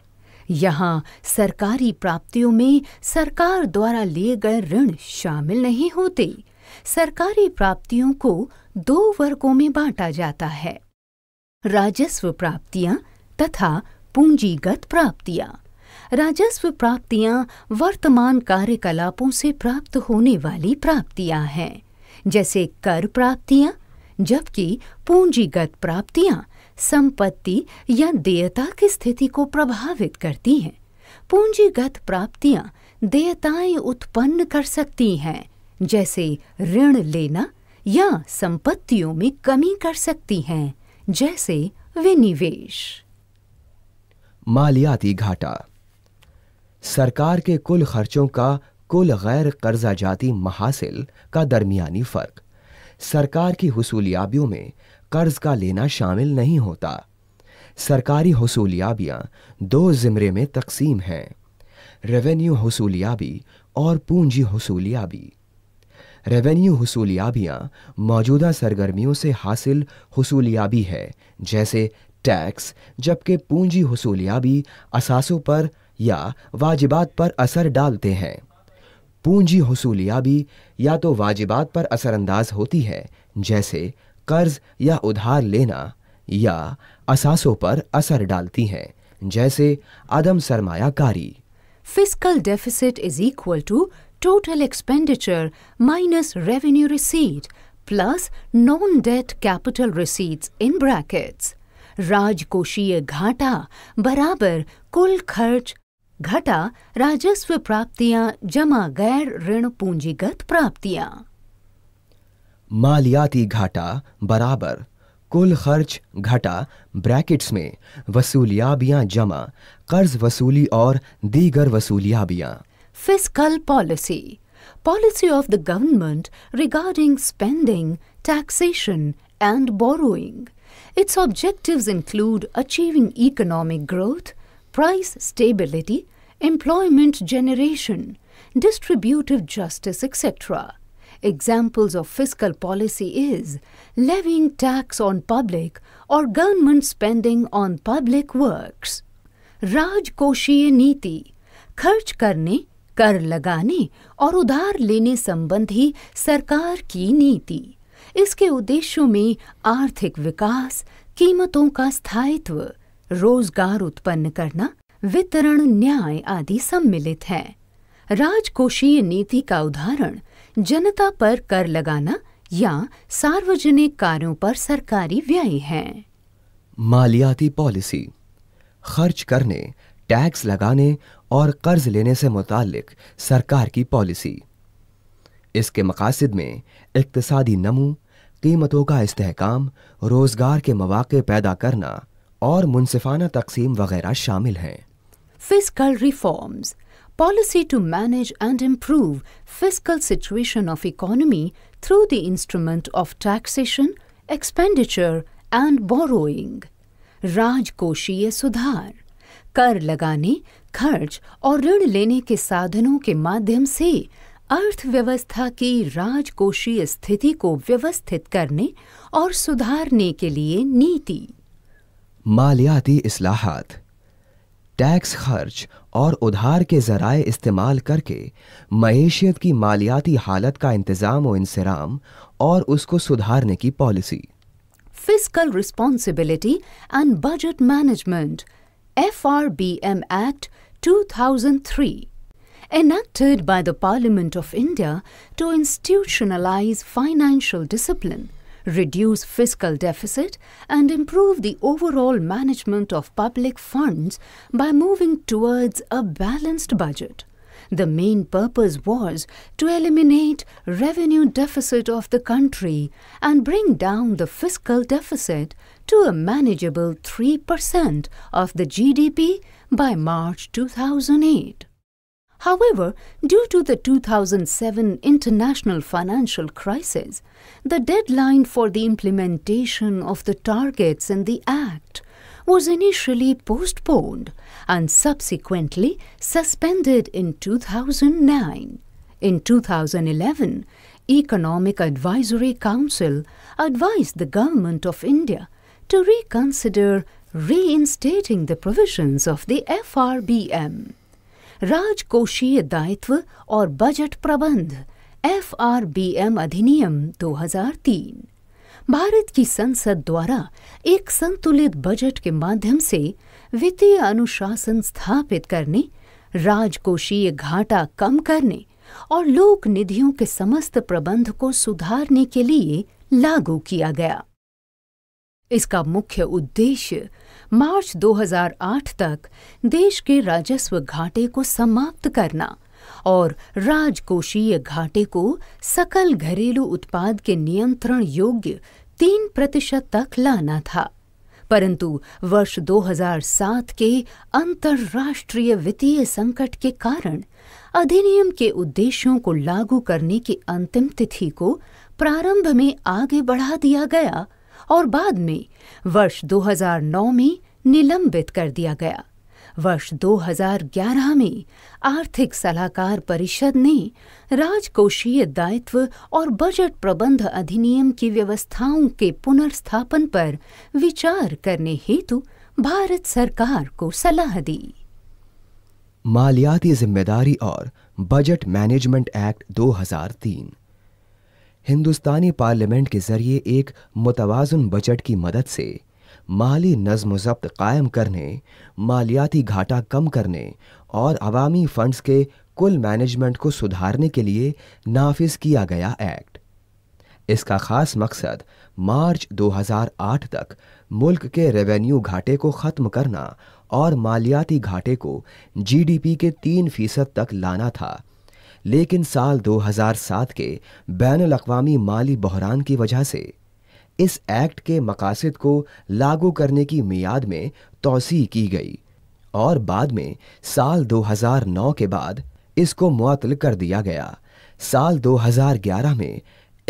यहाँ सरकारी प्राप्तियों में सरकार द्वारा लिए गए ऋण शामिल नहीं होते सरकारी प्राप्तियों को दो वर्गों में बांटा जाता है राजस्व प्राप्तियां तथा पूंजीगत प्राप्तियां राजस्व प्राप्तियां वर्तमान कार्यकलापों से प्राप्त होने वाली प्राप्तियां हैं जैसे कर प्राप्तियां जबकि पूंजीगत प्राप्तियां संपत्ति या देयता की स्थिति को प्रभावित करती हैं पूंजीगत प्राप्तियां देयताएं उत्पन्न कर सकती हैं जैसे ऋण लेना या संपत्तियों में कमी कर सकती हैं जैसे विनिवेश मालियाती घाटा सरकार के कुल खर्चों का कुल गैर कर्जा जाती महासिल का दरमियानी फ़र्क सरकार की हसूलियाबियों में कर्ज का लेना शामिल नहीं होता सरकारी हसूलियाबियाँ दो ज़िमरे में तकसीम हैं रेवेन्यू हसूलियाबी और पूंजी हसूलियाबी रेवेन्यू हसूलियाबियाँ मौजूदा सरगर्मियों से हासिल हसूलियाबी है जैसे टैक्स जबकि पूंजी हसूलियाबी असासों पर या वाजिबात पर असर डालते हैं पूंजी हसूलियाबी या तो वाजिबात पर असरअंदाज होती है जैसे कर्ज या उधार लेना या असासों पर असर डालती हैं जैसे अदम सरमायाकारी physical deficit is equal to total expenditure minus revenue receipt plus non debt capital receipt in bracket राजकोषीय घाटा बराबर कुल खर्च घटा राजस्व प्राप्तियां जमा गैर ऋण पूंजीगत प्राप्तियां मालियाती घाटा बराबर कुल खर्च घटा ब्रैकेट्स में वसूलियाबियाँ जमा कर्ज वसूली और दीगर वसूलियाबियाँ fiscal policy policy of the government regarding spending taxation and borrowing its objectives include achieving economic growth price stability employment generation distributive justice etcetera Examples of fiscal policy is levying tax on public or government spending on public works. राजकोषीय नीति खर्च करने कर लगाने और उधार लेने संबंधी सरकार की नीति इसके उद्देश्यों में आर्थिक विकास कीमतों का स्थायित्व रोजगार उत्पन्न करना वितरण न्याय आदि सम्मिलित है राजकोषीय नीति का उदाहरण जनता पर कर लगाना या सार्वजनिक कार्यों पर सरकारी व्यय है मालियाती पॉलिसी खर्च करने टैक्स लगाने और कर्ज लेने से मुतालिक सरकार की पॉलिसी इसके मकासद में इकतसादी नमू कीमतों का इस्तेकाम रोज़गार के मौाक़े पैदा करना और मुनफाना तकसीम वगैरह शामिल हैं physical reforms policy to manage and improve fiscal situation of economy through the instrument of taxation, expenditure and borrowing. राजकोषीय सुधार कर लगाने खर्च और ऋण लेने के साधनों के माध्यम से अर्थव्यवस्था की राजकोषीय स्थिति को व्यवस्थित करने और सुधारने के लिए नीति मालियाती असलाहत टैक्स खर्च और उधार के ज़राए इस्तेमाल करके मैशियत की मालियाती हालत का इंतज़ाम व इंसराम और उसको सुधारने की policy physical responsibility and budget management F R B M act two thousand three enacted by the parliament of India to institutionalise financial discipline reduce fiscal deficit, and improve the overall management of public funds by moving towards a balanced budget. The main purpose was to eliminate revenue deficit of the country and bring down the fiscal deficit to a manageable 3% of the GDP by March 2008. However, due to the 2007 international financial crisis, the deadline for the implementation of the targets in the Act was initially postponed and subsequently suspended in 2009. In 2011, Economic Advisory Council advised the Government of India to reconsider reinstating the provisions of the FRBM. राजकोषीय दायित्व और budget प्रबंध F अधिनियम 2003 भारत की संसद द्वारा एक संतुलित बजट के माध्यम से वित्तीय अनुशासन स्थापित करने राजकोषीय घाटा कम करने और लोक निधियों के समस्त प्रबंध को सुधारने के लिए लागू किया गया इसका मुख्य उद्देश्य मार्च 2008 तक देश के राजस्व घाटे को समाप्त करना और राजकोषीय घाटे को सकल घरेलू उत्पाद के नियंत्रण योग्य तीन प्रतिशत तक लाना था परंतु वर्ष 2007 के अंतर्राष्ट्रीय वित्तीय संकट के कारण अधिनियम के उद्देश्यों को लागू करने की अंतिम तिथि को प्रारंभ में आगे बढ़ा दिया गया और बाद में वर्ष 2009 में निलंबित कर दिया गया वर्ष 2011 में आर्थिक सलाहकार परिषद ने राजकोषीय दायित्व और बजट प्रबंध अधिनियम की व्यवस्थाओं के पुनर्स्थापन पर विचार करने हेतु भारत सरकार को सलाह दी मालियाती जिम्मेदारी और बजट मैनेजमेंट एक्ट 2003 हिंदुस्तानी पार्लियामेंट के जरिए एक मुतवाजन बजट की मदद से माली नज्म जब्त कायम करने मालियाती घाटा कम करने और अवामी फंड्स के कुल मैनेजमेंट को सुधारने के लिए नाफिज किया गया एक्ट इसका खास मकसद मार्च 2008 तक मुल्क के रेवेन्यू घाटे को ख़त्म करना और मालियाती घाटे को जीडीपी के तीन फीसद तक लाना था लेकिन साल 2007 के बैन अवी माली बहरान की वजह से इस एक्ट के मकासद को लागू करने की मियाद में तोसी की गई और बाद में साल 2009 के बाद इसको मुअतल कर दिया गया साल 2011 में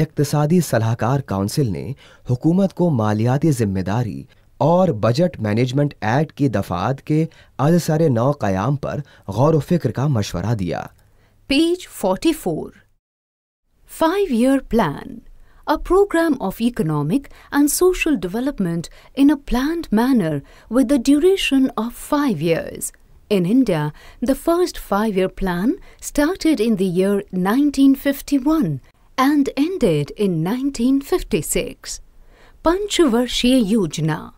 इकतसादी सलाहकार काउंसिल ने हुकूमत को मालियाती जिम्मेदारी और बजट मैनेजमेंट एक्ट की दफात के अजसर नौ क़याम पर गौर व फिक्र का मशवरा दिया Page 44. Five-year plan. A program of economic and social development in a planned manner with a duration of five years. In India, the first five-year plan started in the year 1951 and ended in 1956. Panchvashi योजना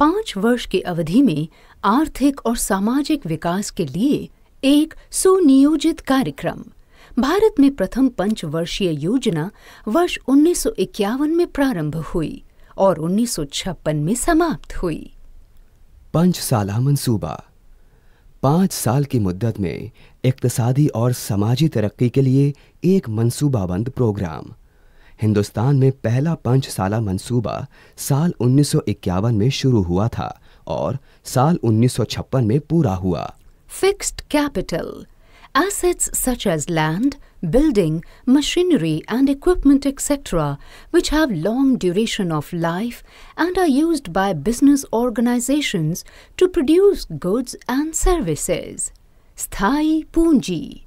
पाँच वर्ष की अवधि में आर्थिक और सामाजिक विकास एक सुनियोजित कार्यक्रम भारत में प्रथम पंचवर्षीय योजना वर्ष उन्नीस में प्रारंभ हुई और 1956 में समाप्त हुई पंच साल मंसूबा पांच साल की मुद्दत में इकतसादी और समाजी तरक्की के लिए एक मंसूबाबंद प्रोग्राम हिंदुस्तान में पहला पंचसाला मंसूबा साल 1951 में शुरू हुआ था और साल 1956 में पूरा हुआ Fixed capital. Assets such as land, building, machinery and equipment etc. which have long duration of life and are used by business organizations to produce goods and services. Sthayi पूंजी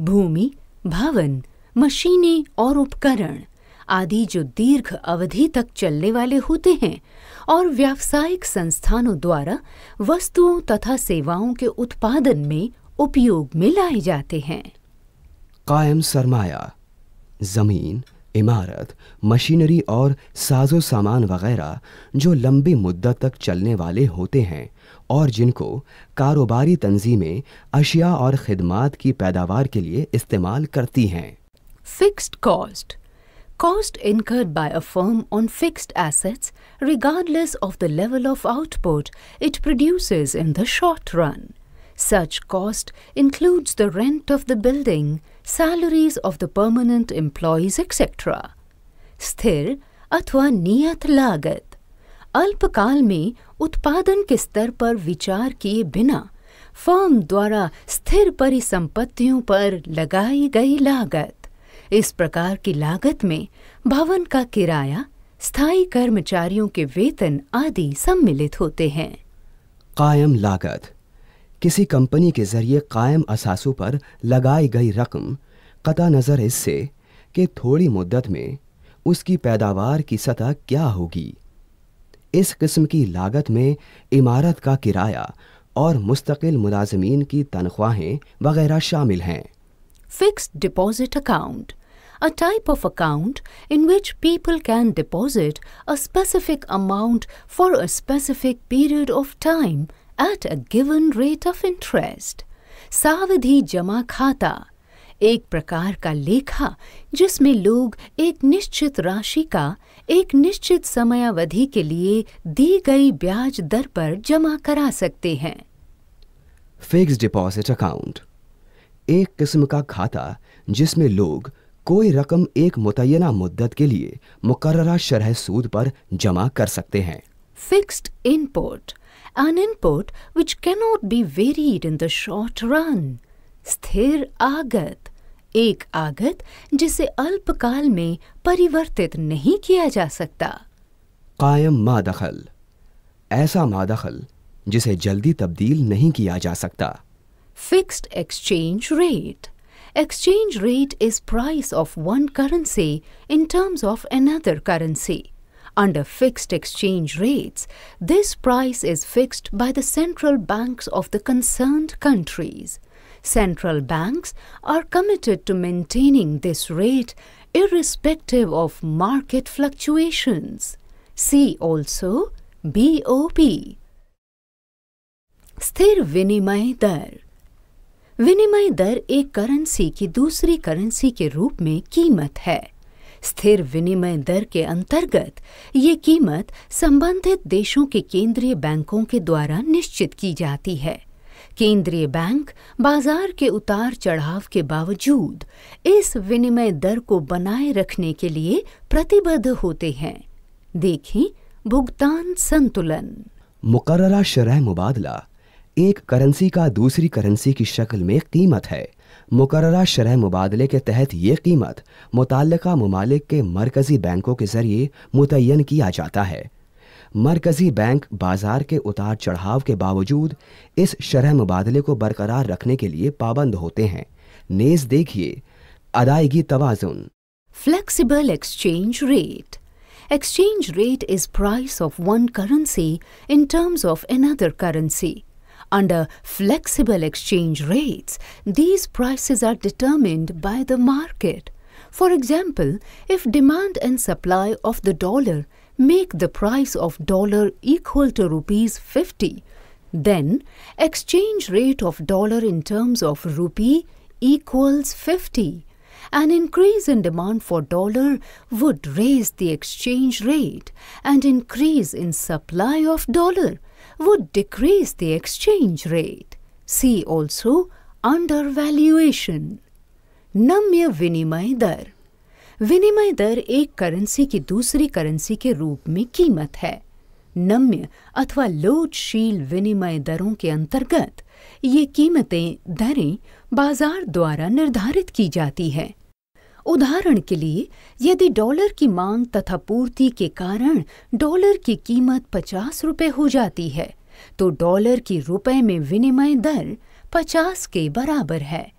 भूमि भवन मशीनें और उपकरण आदि जो दीर्घ अवधि तक चलने वाले होते हैं और व्यावसायिक संस्थानों द्वारा वस्तुओं तथा सेवाओं के उत्पादन में उपयोग में लाए जाते हैं कायम सरमाया जमीन इमारत मशीनरी और साजो सामान वगैरह जो लंबी मुद्दत तक चलने वाले होते हैं और जिनको कारोबारी तंजीमें अशिया और खदमात की पैदावार के लिए इस्तेमाल करती हैं fixed cost cost incurred by a firm on fixed assets, regardless of the level of output it produces in the short run. Such cost includes the rent of the building, salaries of the permanent employees, etc. Sthir अथवा नियत लागत अल्पकाल में उत्पादन के स्तर पर विचार किए बिना फर्म द्वारा स्थिर परिसंपत्तियों पर लगाई गई लागत इस प्रकार की लागत में भवन का किराया स्थायी कर्मचारियों के वेतन आदि सम्मिलित होते हैं कायम लागत किसी कंपनी के जरिए कायम असासों पर लगाई गई रकम कता नज़र इससे कि थोड़ी मुद्दत में उसकी पैदावार की सतह क्या होगी इस किस्म की लागत में इमारत का किराया और मुस्तकिल मुलाजमीन की तनख्वाहें वगैरह शामिल हैं fixed deposit account a type of account in which people can deposit a specific amount for a specific period of time at a given rate of interest. सावधि जमा खाता एक प्रकार का लेखा जिसमें लोग एक निश्चित राशि का एक निश्चित समयावधि के लिए दी गई ब्याज दर पर जमा करा सकते हैं फिक्स डिपॉजिट अकाउंट एक किस्म का खाता जिसमें लोग कोई रकम एक मुतयना मुद्दत के लिए मुकर्रा शरह सूद पर जमा कर सकते हैं fixed input an input which cannot be varied in the short run स्थिर आगत एक आगत जिसे अल्पकाल में परिवर्तित नहीं किया जा सकता कायम मादखल ऐसा मादखल जिसे जल्दी तब्दील नहीं किया जा सकता fixed exchange rate Exchange rate is price of one currency in terms of another currency. Under fixed exchange rates, this price is fixed by the central banks of the concerned countries. Central banks are committed to maintaining this rate irrespective of market fluctuations. See also BOP. Sthir विनिमय दर विनिमय दर एक currency की दूसरी currency के रूप में कीमत है स्थिर विनिमय दर के अंतर्गत ये कीमत संबंधित देशों के केंद्रीय बैंकों के द्वारा निश्चित की जाती है केंद्रीय बैंक बाजार के उतार चढ़ाव के बावजूद इस विनिमय दर को बनाए रखने के लिए प्रतिबद्ध होते हैं देखें भुगतान संतुलन मुकर्रा शरह मुबादला एक करेंसी का दूसरी करेंसी की शक्ल में कीमत है मुकर्रा शरह मुबादले के तहत ये कीमत मुतल ममालिक के मरकज़ी बैंकों के ज़रिए मुतन किया जाता है मरकज़ी बैंक बाजार के उतार चढ़ाव के बावजूद इस शरह मुबादले को बरकरार रखने के लिए पाबंद होते हैं नेज देखिए अदायगी तोज़ुन flexible exchange rate exchange rate is price of one currency in terms of another currency Under flexible exchange rates, these prices are determined by the market. For example, if demand and supply of the dollar make the price of dollar equal to rupees 50, then exchange rate of dollar in terms of rupee equals 50. An increase in demand for dollar would raise the exchange rate and increase in supply of dollar would decrease the exchange rate. See also undervaluation. नम्य विनिमय दर विनिमय दर एक currency की दूसरी currency के रूप में कीमत है नम्य अथवा लोडशील विनिमय दरों के अंतर्गत ये कीमतें दरें बाजार द्वारा निर्धारित की जाती हैं उदाहरण के लिए यदि डॉलर की मांग तथा पूर्ति के कारण डॉलर की कीमत पचास रुपये हो जाती है तो डॉलर की रुपए में विनिमय दर पचास के बराबर है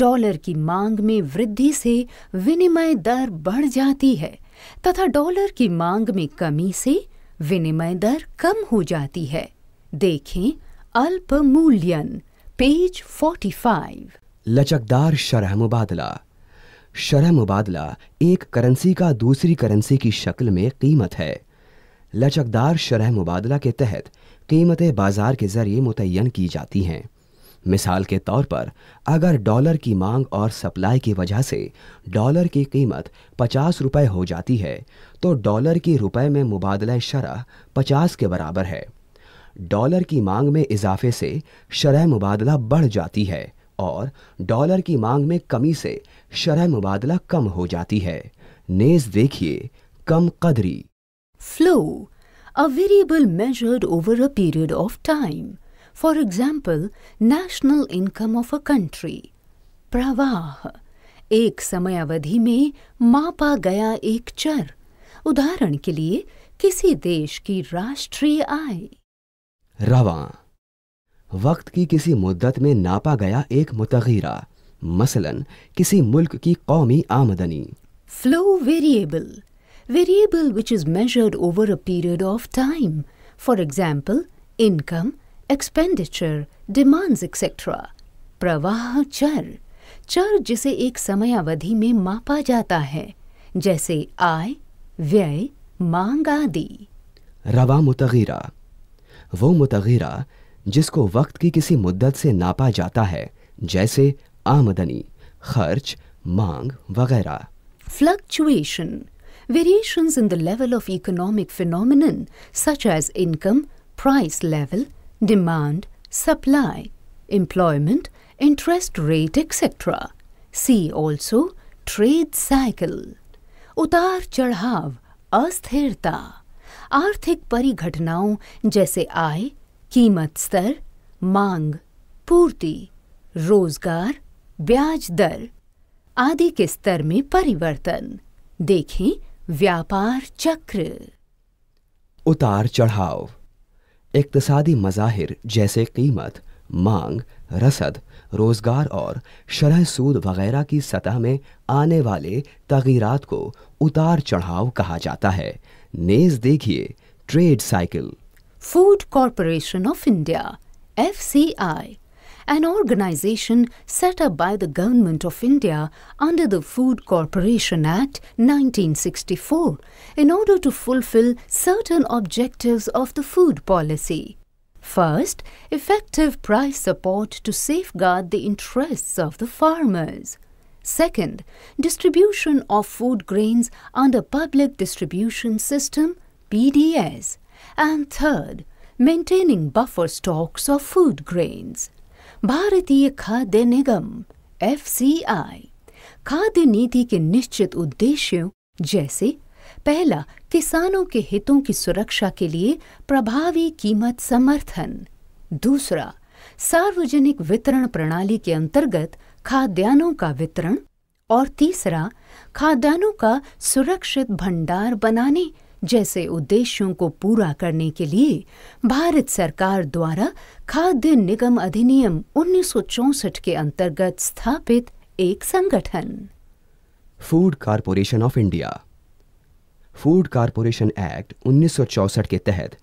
डॉलर की मांग में वृद्धि से विनिमय दर बढ़ जाती है तथा डॉलर की मांग में कमी से विनिमय दर कम हो जाती है देखें अल्प मूल्यन पेज 45 लचकदार शरह मुबादला शरह मुबादला एक करेंसी का दूसरी करेंसी की शक्ल में कीमत है लचकदार शरह मुबादला के तहत कीमतें बाज़ार के ज़रिए मुतन की जाती हैं मिसाल के तौर पर अगर डॉलर की मांग और सप्लाई की वजह से डॉलर की कीमत पचास रुपये हो जाती है तो डॉलर की रुपए में मुबादला शरह पचास के बराबर है डॉलर की मांग में इजाफे से शरह मुबादला बढ़ जाती है और डॉलर की मांग में कमी से शरह मुबादला कम हो जाती है नेज देखिए कम कदरी flow a variable measured over a period of time for example national income of a country प्रवाह एक समय अवधि में मापा गया एक चर उदाहरण के लिए किसी देश की राष्ट्रीय आय रवा वक्त की किसी मुद्दत में नापा गया एक मुतगीरा मसलन किसी मुल्क की कौमी आमदनी flow variable variable which is measured over a period of time for example income expenditure demand etcetera प्रवाह चर चर जिसे एक समयावधि में मापा जाता है जैसे आय व्यय मांग आदि रवा मुतगीरा वो मुतगीरा जिसको वक्त की किसी मुद्दत से नापा जाता है जैसे आमदनी खर्च मांग वगैरह fluctuation variation in the level of economic phenomena such as income price level demand supply employment interest rate etcetera see also trade cycle उतार चढ़ाव अस्थिरता आर्थिक परिघटनाओं जैसे आय कीमत स्तर मांग पूर्ति रोजगार ब्याज दर आदि के स्तर में परिवर्तन देखें व्यापार चक्र उतार चढ़ाव इकतसादी मज़ाहिर जैसे कीमत मांग रसद रोज़गार और शरह सूद वगैरह की सतह में आने वाले तगीरात को उतार चढ़ाव कहा जाता है नेज देखिए trade cycle food corporation of India F C I an organization set up by the Government of India under the Food Corporation Act 1964 in order to fulfill certain objectives of the food policy. First, effective price support to safeguard the interests of the farmers. Second, distribution of food grains under Public Distribution System PDS. And third, maintaining buffer stocks of food grains. भारतीय खाद्य निगम F खाद्य नीति के निश्चित उद्देश्यों जैसे पहला किसानों के हितों की सुरक्षा के लिए प्रभावी कीमत समर्थन दूसरा सार्वजनिक वितरण प्रणाली के अंतर्गत खाद्यान्नों का वितरण और तीसरा खाद्यान्नों का सुरक्षित भंडार बनाने जैसे उद्देश्यों को पूरा करने के लिए भारत सरकार द्वारा खाद्य निगम अधिनियम उन्नीस के अंतर्गत स्थापित एक संगठन food corporation of India food corporation act 1964 के तहत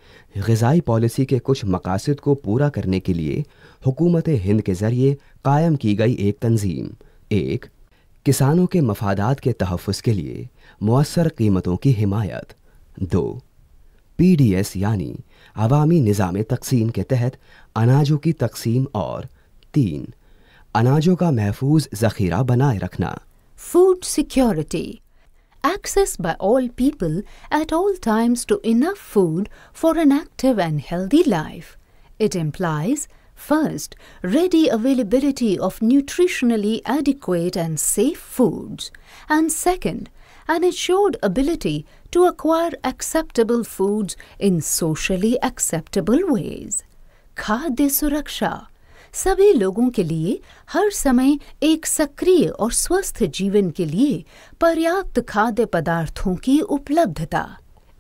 गजाई पॉलिसी के कुछ मकासद को पूरा करने के लिए हुकूमत हिंद के ज़रिए कायम की गई एक तंजीम एक किसानों के मफादात के तहफ़ के लिए मौसर कीमतों की हिमायत दो पीडीएस यानी आवामी निज़ाम तकसीम के तहत अनाजों की तकसीम और तीन अनाजों का महफूज जखीरा बनाए रखना food security access by all people at all times to enough food for an active and healthy life it implies first ready availability of nutritionally adequate and safe food and second and it showed ability to acquire acceptable foods in socially acceptable ways. खाद्य सुरक्षा सभी लोगों के लिए हर समय एक सक्रिय और स्वस्थ जीवन के लिए पर्याप्त खाद्य पदार्थों की उपलब्धता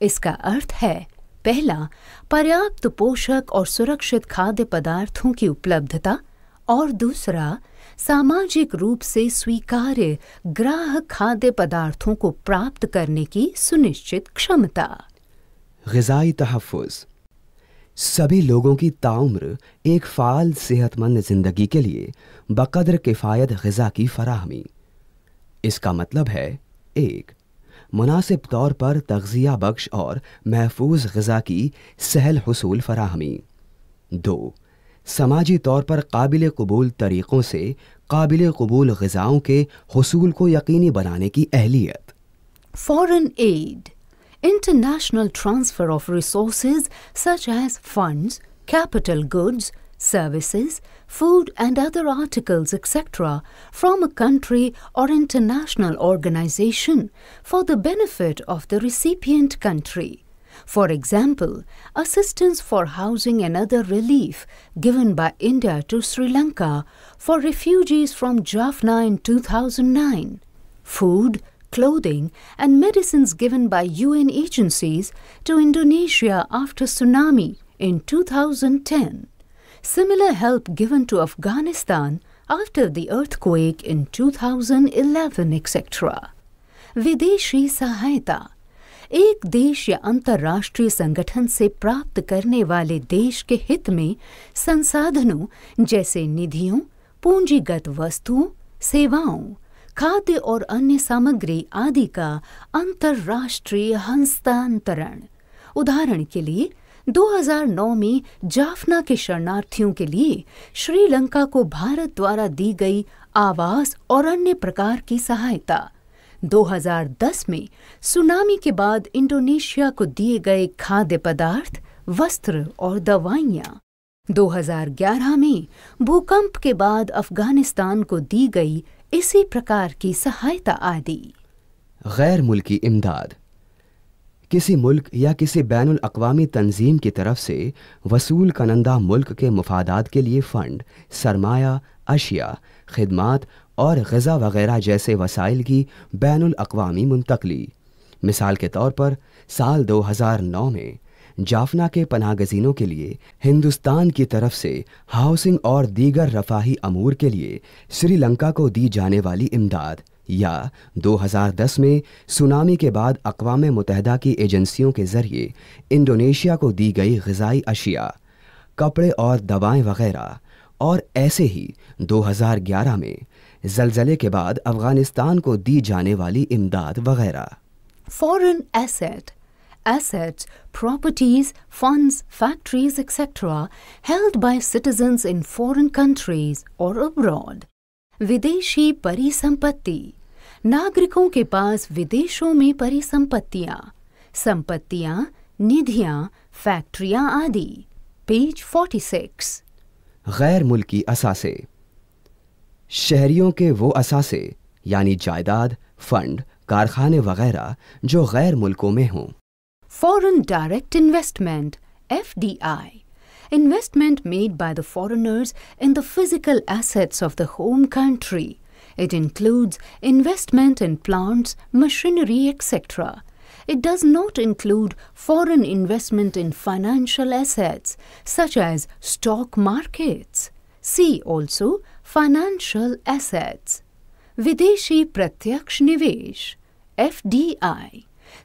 इसका अर्थ है पहला पर्याप्त पोषक और सुरक्षित खाद्य पदार्थों की उपलब्धता और दूसरा सामाजिक रूप से स्वीकार्य ग्राह खाद्य पदार्थों को प्राप्त करने की सुनिश्चित क्षमता गजाई तहफ़ सभी लोगों की ताउम्र एक फ़ाल सेहतमंद ज़िंदगी के लिए बकदर किफ़ायत गज़ा की फराहमी इसका मतलब है एक मुनासिब तौर पर तगज़िया बख्श और महफूज गज़ा की सहल हसूल फराहमी दो समाजी तौर पर काबिल कबूल तरीक़ों से काबिल कबूल गज़ाओं के हसूल को यकीनी बनाने की अहलियत foreign aid international transfer of resources such as funds, capital goods, services, food and other articles, etc., from a country or international organization for the benefit of the recipient country. For example, assistance for housing and other relief given by India to Sri Lanka for refugees from Jaffna in 2009, food, clothing and medicines given by UN agencies to Indonesia after tsunami in 2010. Similar help given to Afghanistan after the earthquake in 2011, etc. Videshi Sahayata एक देश या अंतर्राष्ट्रीय संगठन से प्राप्त करने वाले देश के हित में संसाधनों जैसे निधियों पूंजीगत वस्तुओं सेवाओं खाद्य और अन्य सामग्री आदि का अंतर्राष्ट्रीय हस्तांतरण उदाहरण के लिए 2009 में जाफना के शरणार्थियों के लिए श्रीलंका को भारत द्वारा दी गई आवास और अन्य प्रकार की सहायता 2010 में सुनामी के बाद इंडोनेशिया को दिए गए खाद्य पदार्थ वस्त्र और दवाइयाँ 2011 में भूकंप के बाद अफगानिस्तान को दी गई इसी प्रकार की सहायता आदि गैर मुल्की इमदाद किसी मुल्क या किसी बैन अवी तंजीम की तरफ से वसूल कनंदा मुल्क के मफादात के लिए फ़ंड सरमाया अशिया खदमात और गज़ा वगैरह जैसे वसाइल की बैन अवी मुंतकली मिसाल के तौर पर साल 2009 में जाफना के पनागजीनों के लिए हिंदुस्तान की तरफ से हाउसिंग और दीगर रफाही अमूर के लिए श्रीलंका को दी जाने वाली इमदाद या 2010 में सुनामी के बाद अकवा मुतहदा की एजेंसियों के ज़रिए इंडोनेशिया को दी गई गजाई अशिया कपड़े और दवाएं वगैरह और ऐसे ही 2011 में जलजले के बाद अफगानिस्तान को दी जाने वाली इमदाद वगैरह foreign asset assets, properties, funds, factories, etc., held by citizens in foreign countries or abroad. विदेशी परिसंपत्ति नागरिकों के पास विदेशों में परिसंपत्तियां संपत्तियां निधियां फैक्ट्रियां आदि पेज 46 गैर मुल्की असासे Foreign direct investment (FDI) investment made by the foreigners in the physical assets of the home country. It includes investment in plants, machinery, etc. It does not include foreign investment in financial assets, such as stock markets. See also financial assets विदेशी प्रत्यक्ष निवेश F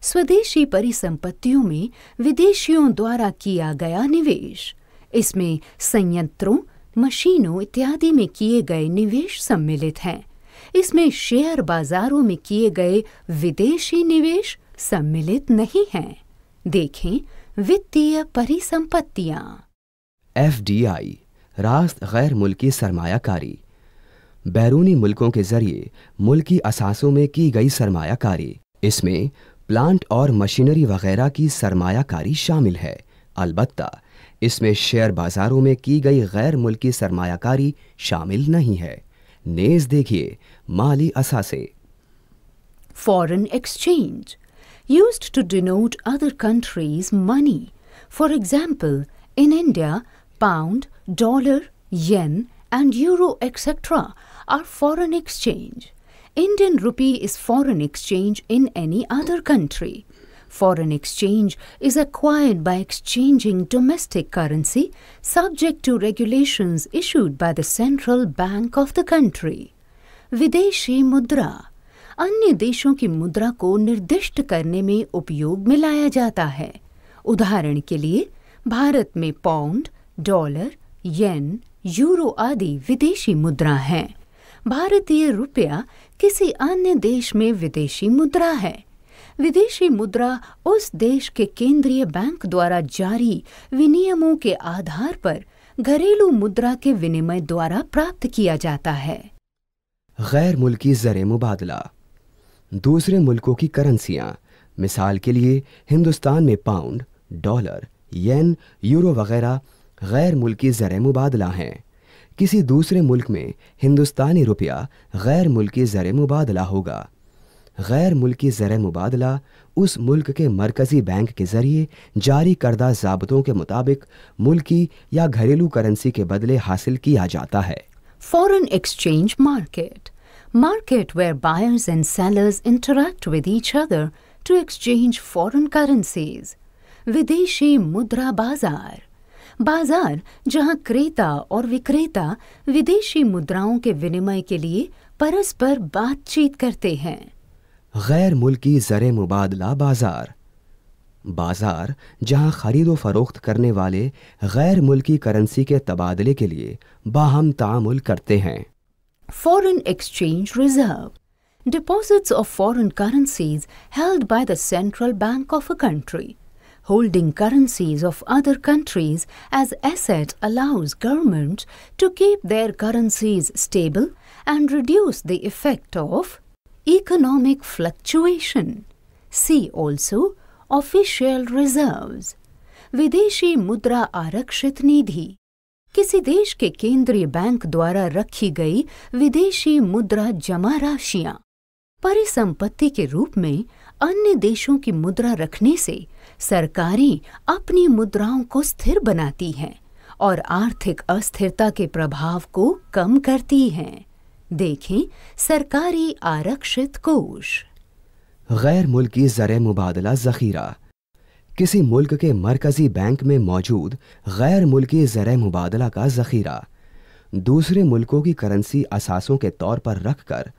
स्वदेशी परिसंपत्तियों में विदेशियों द्वारा किया गया निवेश इसमें संयंत्रों मशीनों इत्यादि में किए गए निवेश सम्मिलित हैं इसमें शेयर बाजारों में किए गए विदेशी निवेश सम्मिलित नहीं हैं देखें वित्तीय परिसंपत्तियां एफ डी आई रास्त गैर मुल्की सरमाकारी बैरूनी मुल्कों के ज़रिए मुल्की असासों में की गई सरमाकारी इसमें प्लांट और मशीनरी वगैरह की सरमाकारी शामिल है अलबत् इसमें शेयर बाज़ारों में की गई गैर मुल्की सरमाकारी शामिल नहीं है नेज देखिए माली असासे foreign exchange use to denote other countries money for example in India pound, dollar, yen, and euro, etc., are foreign exchange. Indian rupee is foreign exchange in any other country. Foreign exchange is acquired by exchanging domestic currency subject to regulations issued by the central bank of the country. Videshi mudra. अन्य देशों की मुद्रा को निर्दिष्ट करने में उपयोग में लाया जाता है उदाहरण के लिए भारत में पाउंड डॉलर येन यूरो आदि विदेशी मुद्रा हैं भारतीय रुपया किसी अन्य देश में विदेशी मुद्रा है विदेशी मुद्रा उस देश के केंद्रीय बैंक द्वारा जारी विनियमों के आधार पर घरेलू मुद्रा के विनिमय द्वारा प्राप्त किया जाता है गैर मुल्की जर मुबादला दूसरे मुल्कों की करेंसियाँ मिसाल के लिए हिंदुस्तान में पाउंड डॉलर येन यूरो वगैरह गैर मुल्की ज़र मुबादला हैं किसी दूसरे मुल्क में हिंदुस्तानी रुपया गैर मुल्की ज़र मुबादला होगा गैर मुल्की ज़र मुबादला उस मुल्क के मरकज़ी बैंक के ज़रिए जारी करदा जबतों के मुताबिक मुल्की या घरेलू करेंसी के बदले हासिल किया जाता है foreign exchange market market where buyers and sellers interact with each other to exchange foreign currencies विदेशी मुद्रा बाजार बाजार जहां क्रेता और विक्रेता विदेशी मुद्राओं के विनिमय के लिए परस्पर बातचीत करते हैं गैर मुल्की जर मुबादला बाजार बाजार जहां खरीदो फरोख्त करने वाले गैर मुल्की करेंसी के तबादले के लिए बाहम तामुल करते हैं foreign exchange reserve deposits of foreign currencies held by the central bank of a country Holding currencies of other countries as asset allows government to keep their currencies stable and reduce the effect of economic fluctuation. See also official reserves. विदेशी मुद्रा आरक्षित निधि किसी देश के केंद्रीय bank द्वारा रखी गई विदेशी मुद्रा जमा राशियां परिसंपत्ति के रूप में अन्य देशों की मुद्रा रखने से सरकारें अपनी मुद्राओं को स्थिर बनाती हैं और आर्थिक अस्थिरता के प्रभाव को कम करती हैं देखें सरकारी आरक्षित कोष गैर मुल्की जर मुबादला जखीरा किसी मुल्क के मरकजी बैंक में मौजूद गैर मुल्की जर मुबादला का जखीरा दूसरे मुल्कों की करेंसी असासों के तौर पर रखकर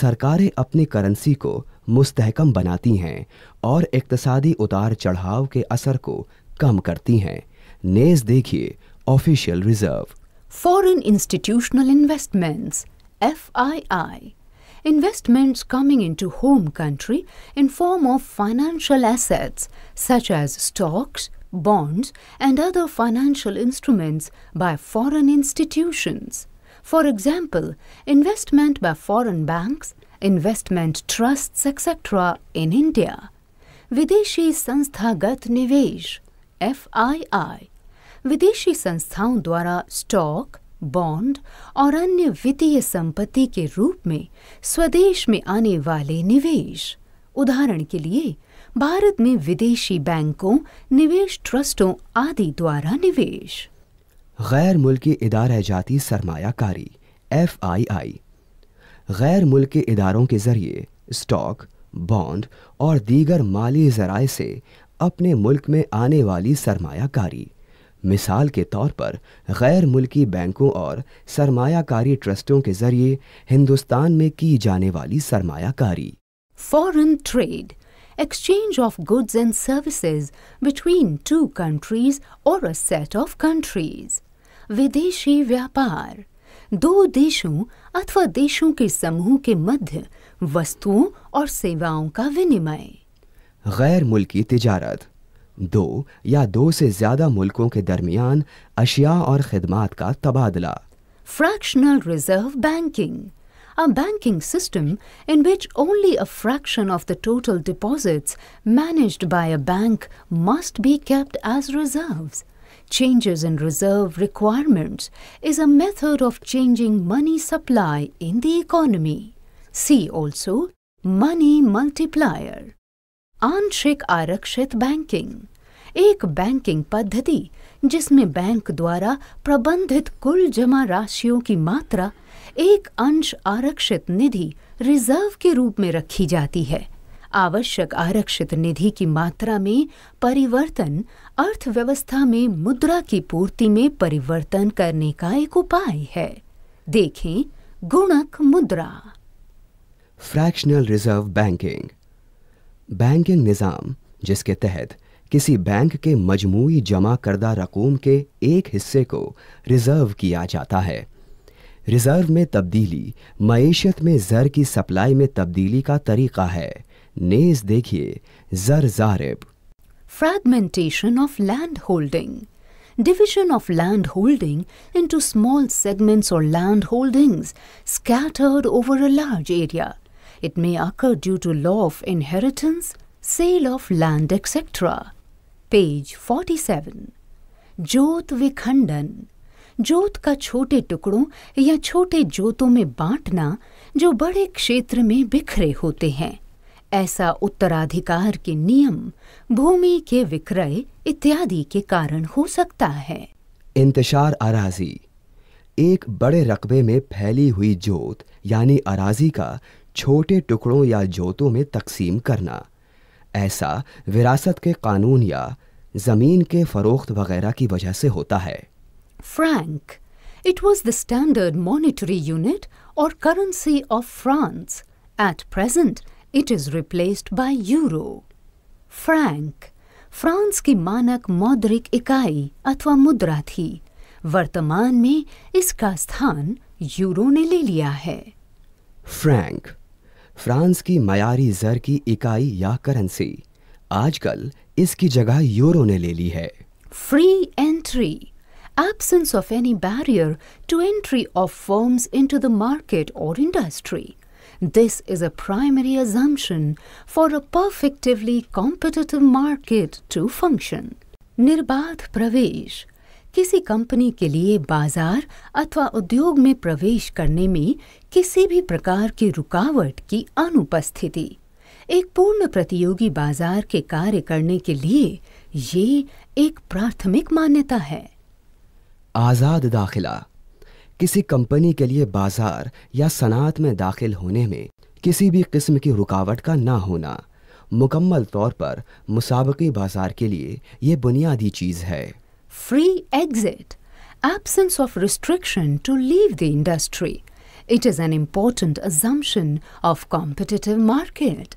सरकारें अपनी करेंसी को मुस्तहकम बनाती हैं और इकतसादी उतार चढ़ाव के असर को कम करती हैं नेज देखिए official reserve foreign institutional investments F I I investments coming into home country in form of financial assets such as stocks, bonds and other financial instruments by foreign institutions. For example, investment by foreign banks investment trust etcetera in India विदेशी संस्थागत निवेश F विदेशी संस्थाओं द्वारा stock bond और अन्य वित्तीय संपत्ति के रूप में स्वदेश में आने वाले निवेश उदाहरण के लिए भारत में विदेशी बैंकों निवेश ट्रस्टों आदि द्वारा निवेश गैर मुल्की इदारा जाती सरमायाकारी एफ आई आई गैर मुल्क इदारों के ज़रिए स्टॉक बॉन्ड और दीगर माली ज़राए से अपने मुल्क में आने वाली सरमायाकारी मिसाल के तौर पर गैर मुल्की बैंकों और सरमायाकारी ट्रस्टों के ज़रिए हिंदुस्तान में की जाने वाली सरमायाकारी foreign trade exchange of goods and services between two countries or a of countries विदेशी व्यापार दो देशों अथवा देशों के समूह के मध्य वस्तुओं और सेवाओं का विनिमय गैर मुल्की तिजारत दो या दो से ज्यादा मुल्कों के दरमियान अशिया और खदमात का तबादला fractional reserve banking a banking system in which only a fraction of the total deposits managed by a bank must be kept as reserves. Changes in reserve requirements is a method of changing money supply in the economy. See also money multiplier. आंशिक आरक्षित banking एक banking पद्धति जिसमें bank द्वारा प्रबंधित कुल जमा राशियों की मात्रा एक अंश आरक्षित निधि रिजर्व के रूप में रखी जाती है आवश्यक आरक्षित निधि की मात्रा में परिवर्तन अर्थव्यवस्था में मुद्रा की पूर्ति में परिवर्तन करने का एक उपाय है देखें गुणक मुद्रा फ्रैक्शनल रिजर्व बैंकिंग बैंकिंग निज़ाम जिसके तहत किसी बैंक के मजमू जमा करदा रकूम के एक हिस्से को रिजर्व किया जाता है रिजर्व में तब्दीली मीशत में ज़र की सप्लाई में तब्दीली का तरीका है नेज देखिए ज़र जारिब fragmentation of landholding. Division of landholding into small segments or landholdings scattered over a large area. It may occur due to law of inheritance, sale of land, etc. Page 47. जोत विखंडन ka chote छोटे ya chote छोटे जोतों में बांटना जो बड़े क्षेत्र में बिखरे होते हैं ऐसा उत्तराधिकार के नियम भूमि के विक्रय इत्यादि के कारण हो सकता है इंतशार अराजी एक बड़े रकबे में फैली हुई जोत यानी अराजी का छोटे टुकड़ों या जोतों में तकसीम करना ऐसा विरासत के कानून या ज़मीन के फरोख्त वगैरह की वजह से होता है franc it was the standard monetary unit or currency of France at present it is replaced by euro franc France की मानक मौद्रिक इकाई अथवा मुद्रा थी वर्तमान में इसका स्थान यूरो ने ले लिया है फ्रैंक फ्रांस की मयारी जर की इकाई या करेंसी आजकल इसकी जगह यूरो ने ले ली है free entry absence of any barrier to entry of firms into the market or industry This is a primary assumption for a perfectively competitive market to function. निर्बाध प्रवेश किसी कंपनी के लिए बाजार अथवा उद्योग में प्रवेश करने में किसी भी प्रकार की रुकावट की अनुपस्थिति एक पूर्ण प्रतियोगी बाजार के कार्य करने के लिए ये एक प्राथमिक मान्यता है आजाद दाखिला किसी कंपनी के लिए बाजार या सनात में दाखिल होने में किसी भी किस्म की रुकावट का ना होना मुकम्मल तौर पर मुसाबकी बाजार के लिए ये बुनियादी चीज़ है free exit absence of restriction to leave the industry it is an important assumption of competitive market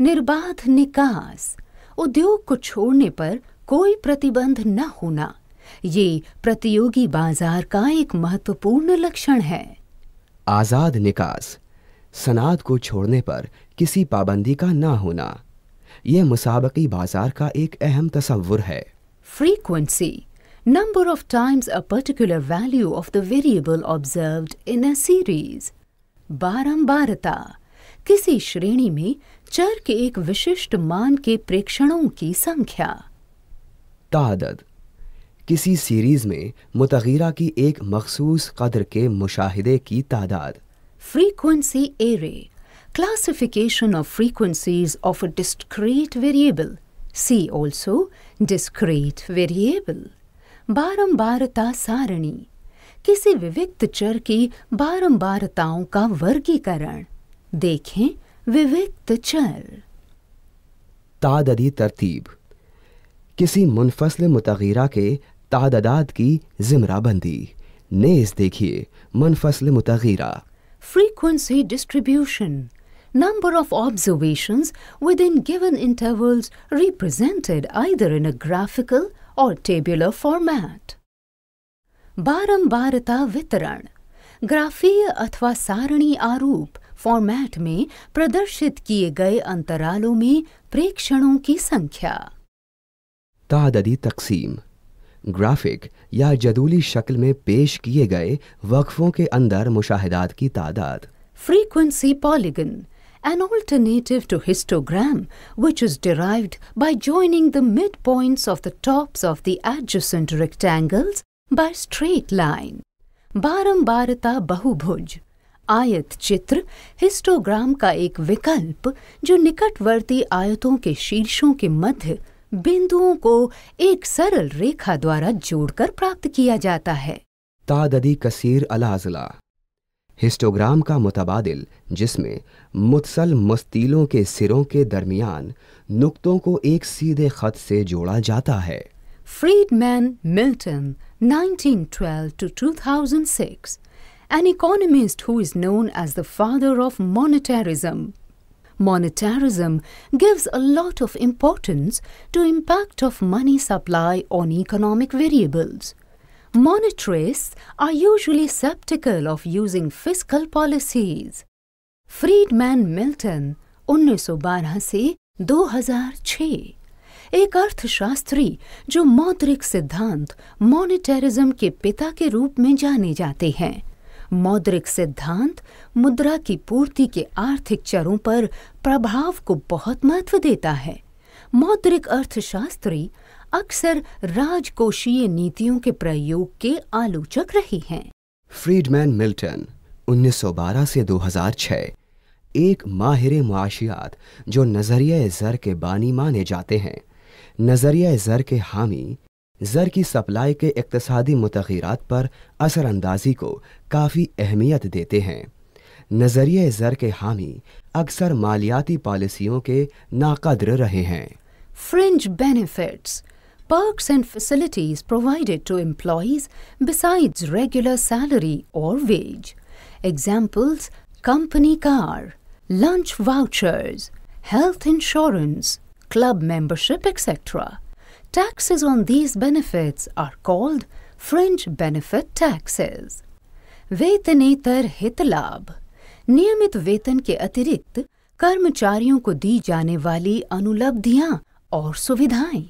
निर्बाध निकास उद्योग को छोड़ने पर कोई प्रतिबंध न होना ये प्रतियोगी बाजार का एक महत्वपूर्ण लक्षण है आज़ाद निकास सनाद को छोड़ने पर किसी पाबंदी का ना होना यह मुसाबकी बाजार का एक अहम तस्वुर है frequency number of times a particular value of the variable observed in a series बारंबारता किसी श्रेणी में चर के एक विशिष्ट मान के प्रेक्षणों की संख्या तादद किसी सीरीज़ में मुतगीरा की एक मखसूस कदर के मुशाहिदे की तादाद frequency array classification of frequencies of a discrete variable see also discrete variable बारंबारता सारणी किसी विविक्त चर की बारंबारताओं का वर्गीकरण देखें विविक्त चर तादी तरतीब किसी मुनफसल मुतगीरा के तादाद की जिमरा बंदी नेज देखिए मन मुतरा frequency distribution number of observation within given interval represented either in a graphical or tabular format बारंबारता वितरण ग्राफीय अथवा सारणी आरूप फॉर्मैट में प्रदर्शित किए गए अंतरालों में प्रेक्षणों की संख्या तादी तकसीम ग्राफिक या जदूली शक्ल में पेश किए गए वक्फों के अंदर मुशाहदात की तादाद frequency polygon an alternative to histogram, which is derived by joining the midpoints of the tops of the adjacent rectangles by straight line. बारंबारता बहुभुज आयत चित्र हिस्टोग्राम का एक विकल्प जो निकटवर्ती आयतों के शीर्षों के मध्य बिंदुओं को एक सरल रेखा द्वारा जोड़कर प्राप्त किया जाता है तादी कसीर अलाजला हिस्टोग्राम का मुतबादिल जिसमें मुतसल मस्तीलों के सिरों के दरमियान नुक्तों को एक सीधे खत से जोड़ा जाता है Friedman Milton 1912 to 2006 an economist who is known as the father of monetarism Monetarism gives a lot of importance to impact of money supply on economic variables. Monetarists are usually skeptical of using fiscal policies. Friedman Milton, 1912 से 2006 एक अर्थशास्त्री जो मौद्रिक सिद्धांत monetarism के पिता के रूप में जाने जाते हैं मौद्रिक सिद्धांत मुद्रा की पूर्ति के आर्थिक चरों पर प्रभाव को बहुत महत्व देता है मौद्रिक अर्थशास्त्री अक्सर राजकोषीय नीतियों के प्रयोग के आलोचक रही हैं फ्रीडमैन मिल्टन 1912 से 2006 एक माहिर मुआशियात जो नज़रिया ज़र के बानी माने जाते हैं नज़रिया ज़र के हामी जर की सप्लाई के इकतसदी मतखीरत पर असरअंदाजी को काफ़ी अहमियत देते हैं नज़रिए ज़र के हामी अक्सर मालियाती पॉलिसियों के नाकद्र रहे हैं fringe benefits perks and facilities provided to employees besides regular salary or wage examples company car lunch vouchers health insurance club membership etcetera Taxes on these benefits are called fringe benefit taxes. वेतनेतर हित लाभ नियमित वेतन के अतिरिक्त कर्मचारियों को दी जाने वाली अनुलब्धियां और सुविधाएं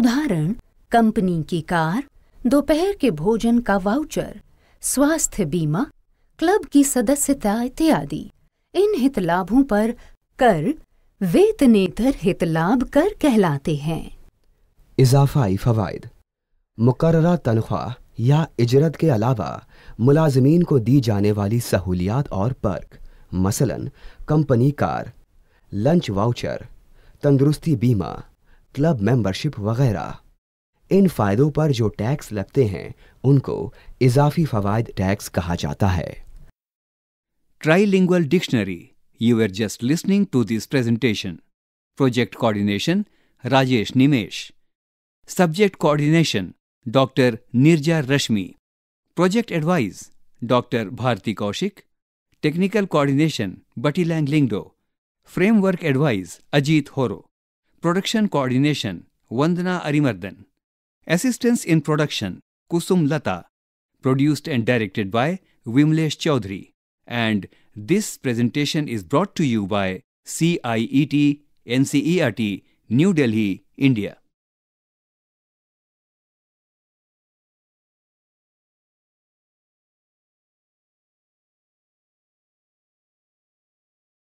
उदाहरण कंपनी की कार दोपहर के भोजन का वाउचर स्वास्थ्य बीमा क्लब की सदस्यता इत्यादि इन हित लाभों पर कर वेतनेतर हित लाभ कर कहलाते हैं इजाफाई फ़वाद मुकर तनख्वाह या इजरत के अलावा मुलाजमीन को दी जाने वाली सहूलियात और पर्क मसलन कंपनी कार लंच वाउचर तंदुरुस्ती बीमा क्लब मेंबरशिप वगैरह इन फ़ायदों पर जो टैक्स लगते हैं उनको इजाफी फ़वाद टैक्स कहा जाता है Trilingual dictionary you are just listening to this presentation project coordination Rajesh Nimesh Subject Coordination Dr. Nirja Rashmi. Project Advice Dr. Bharti Kaushik. Technical Coordination Batilang Lingdo. Framework Advice Ajit Horo. Production Coordination Vandana Arimardhan. Assistance in Production Kusum Lata. Produced and directed by Vimlesh Chaudhary. And this presentation is brought to you by CIET NCERT, New Delhi, India.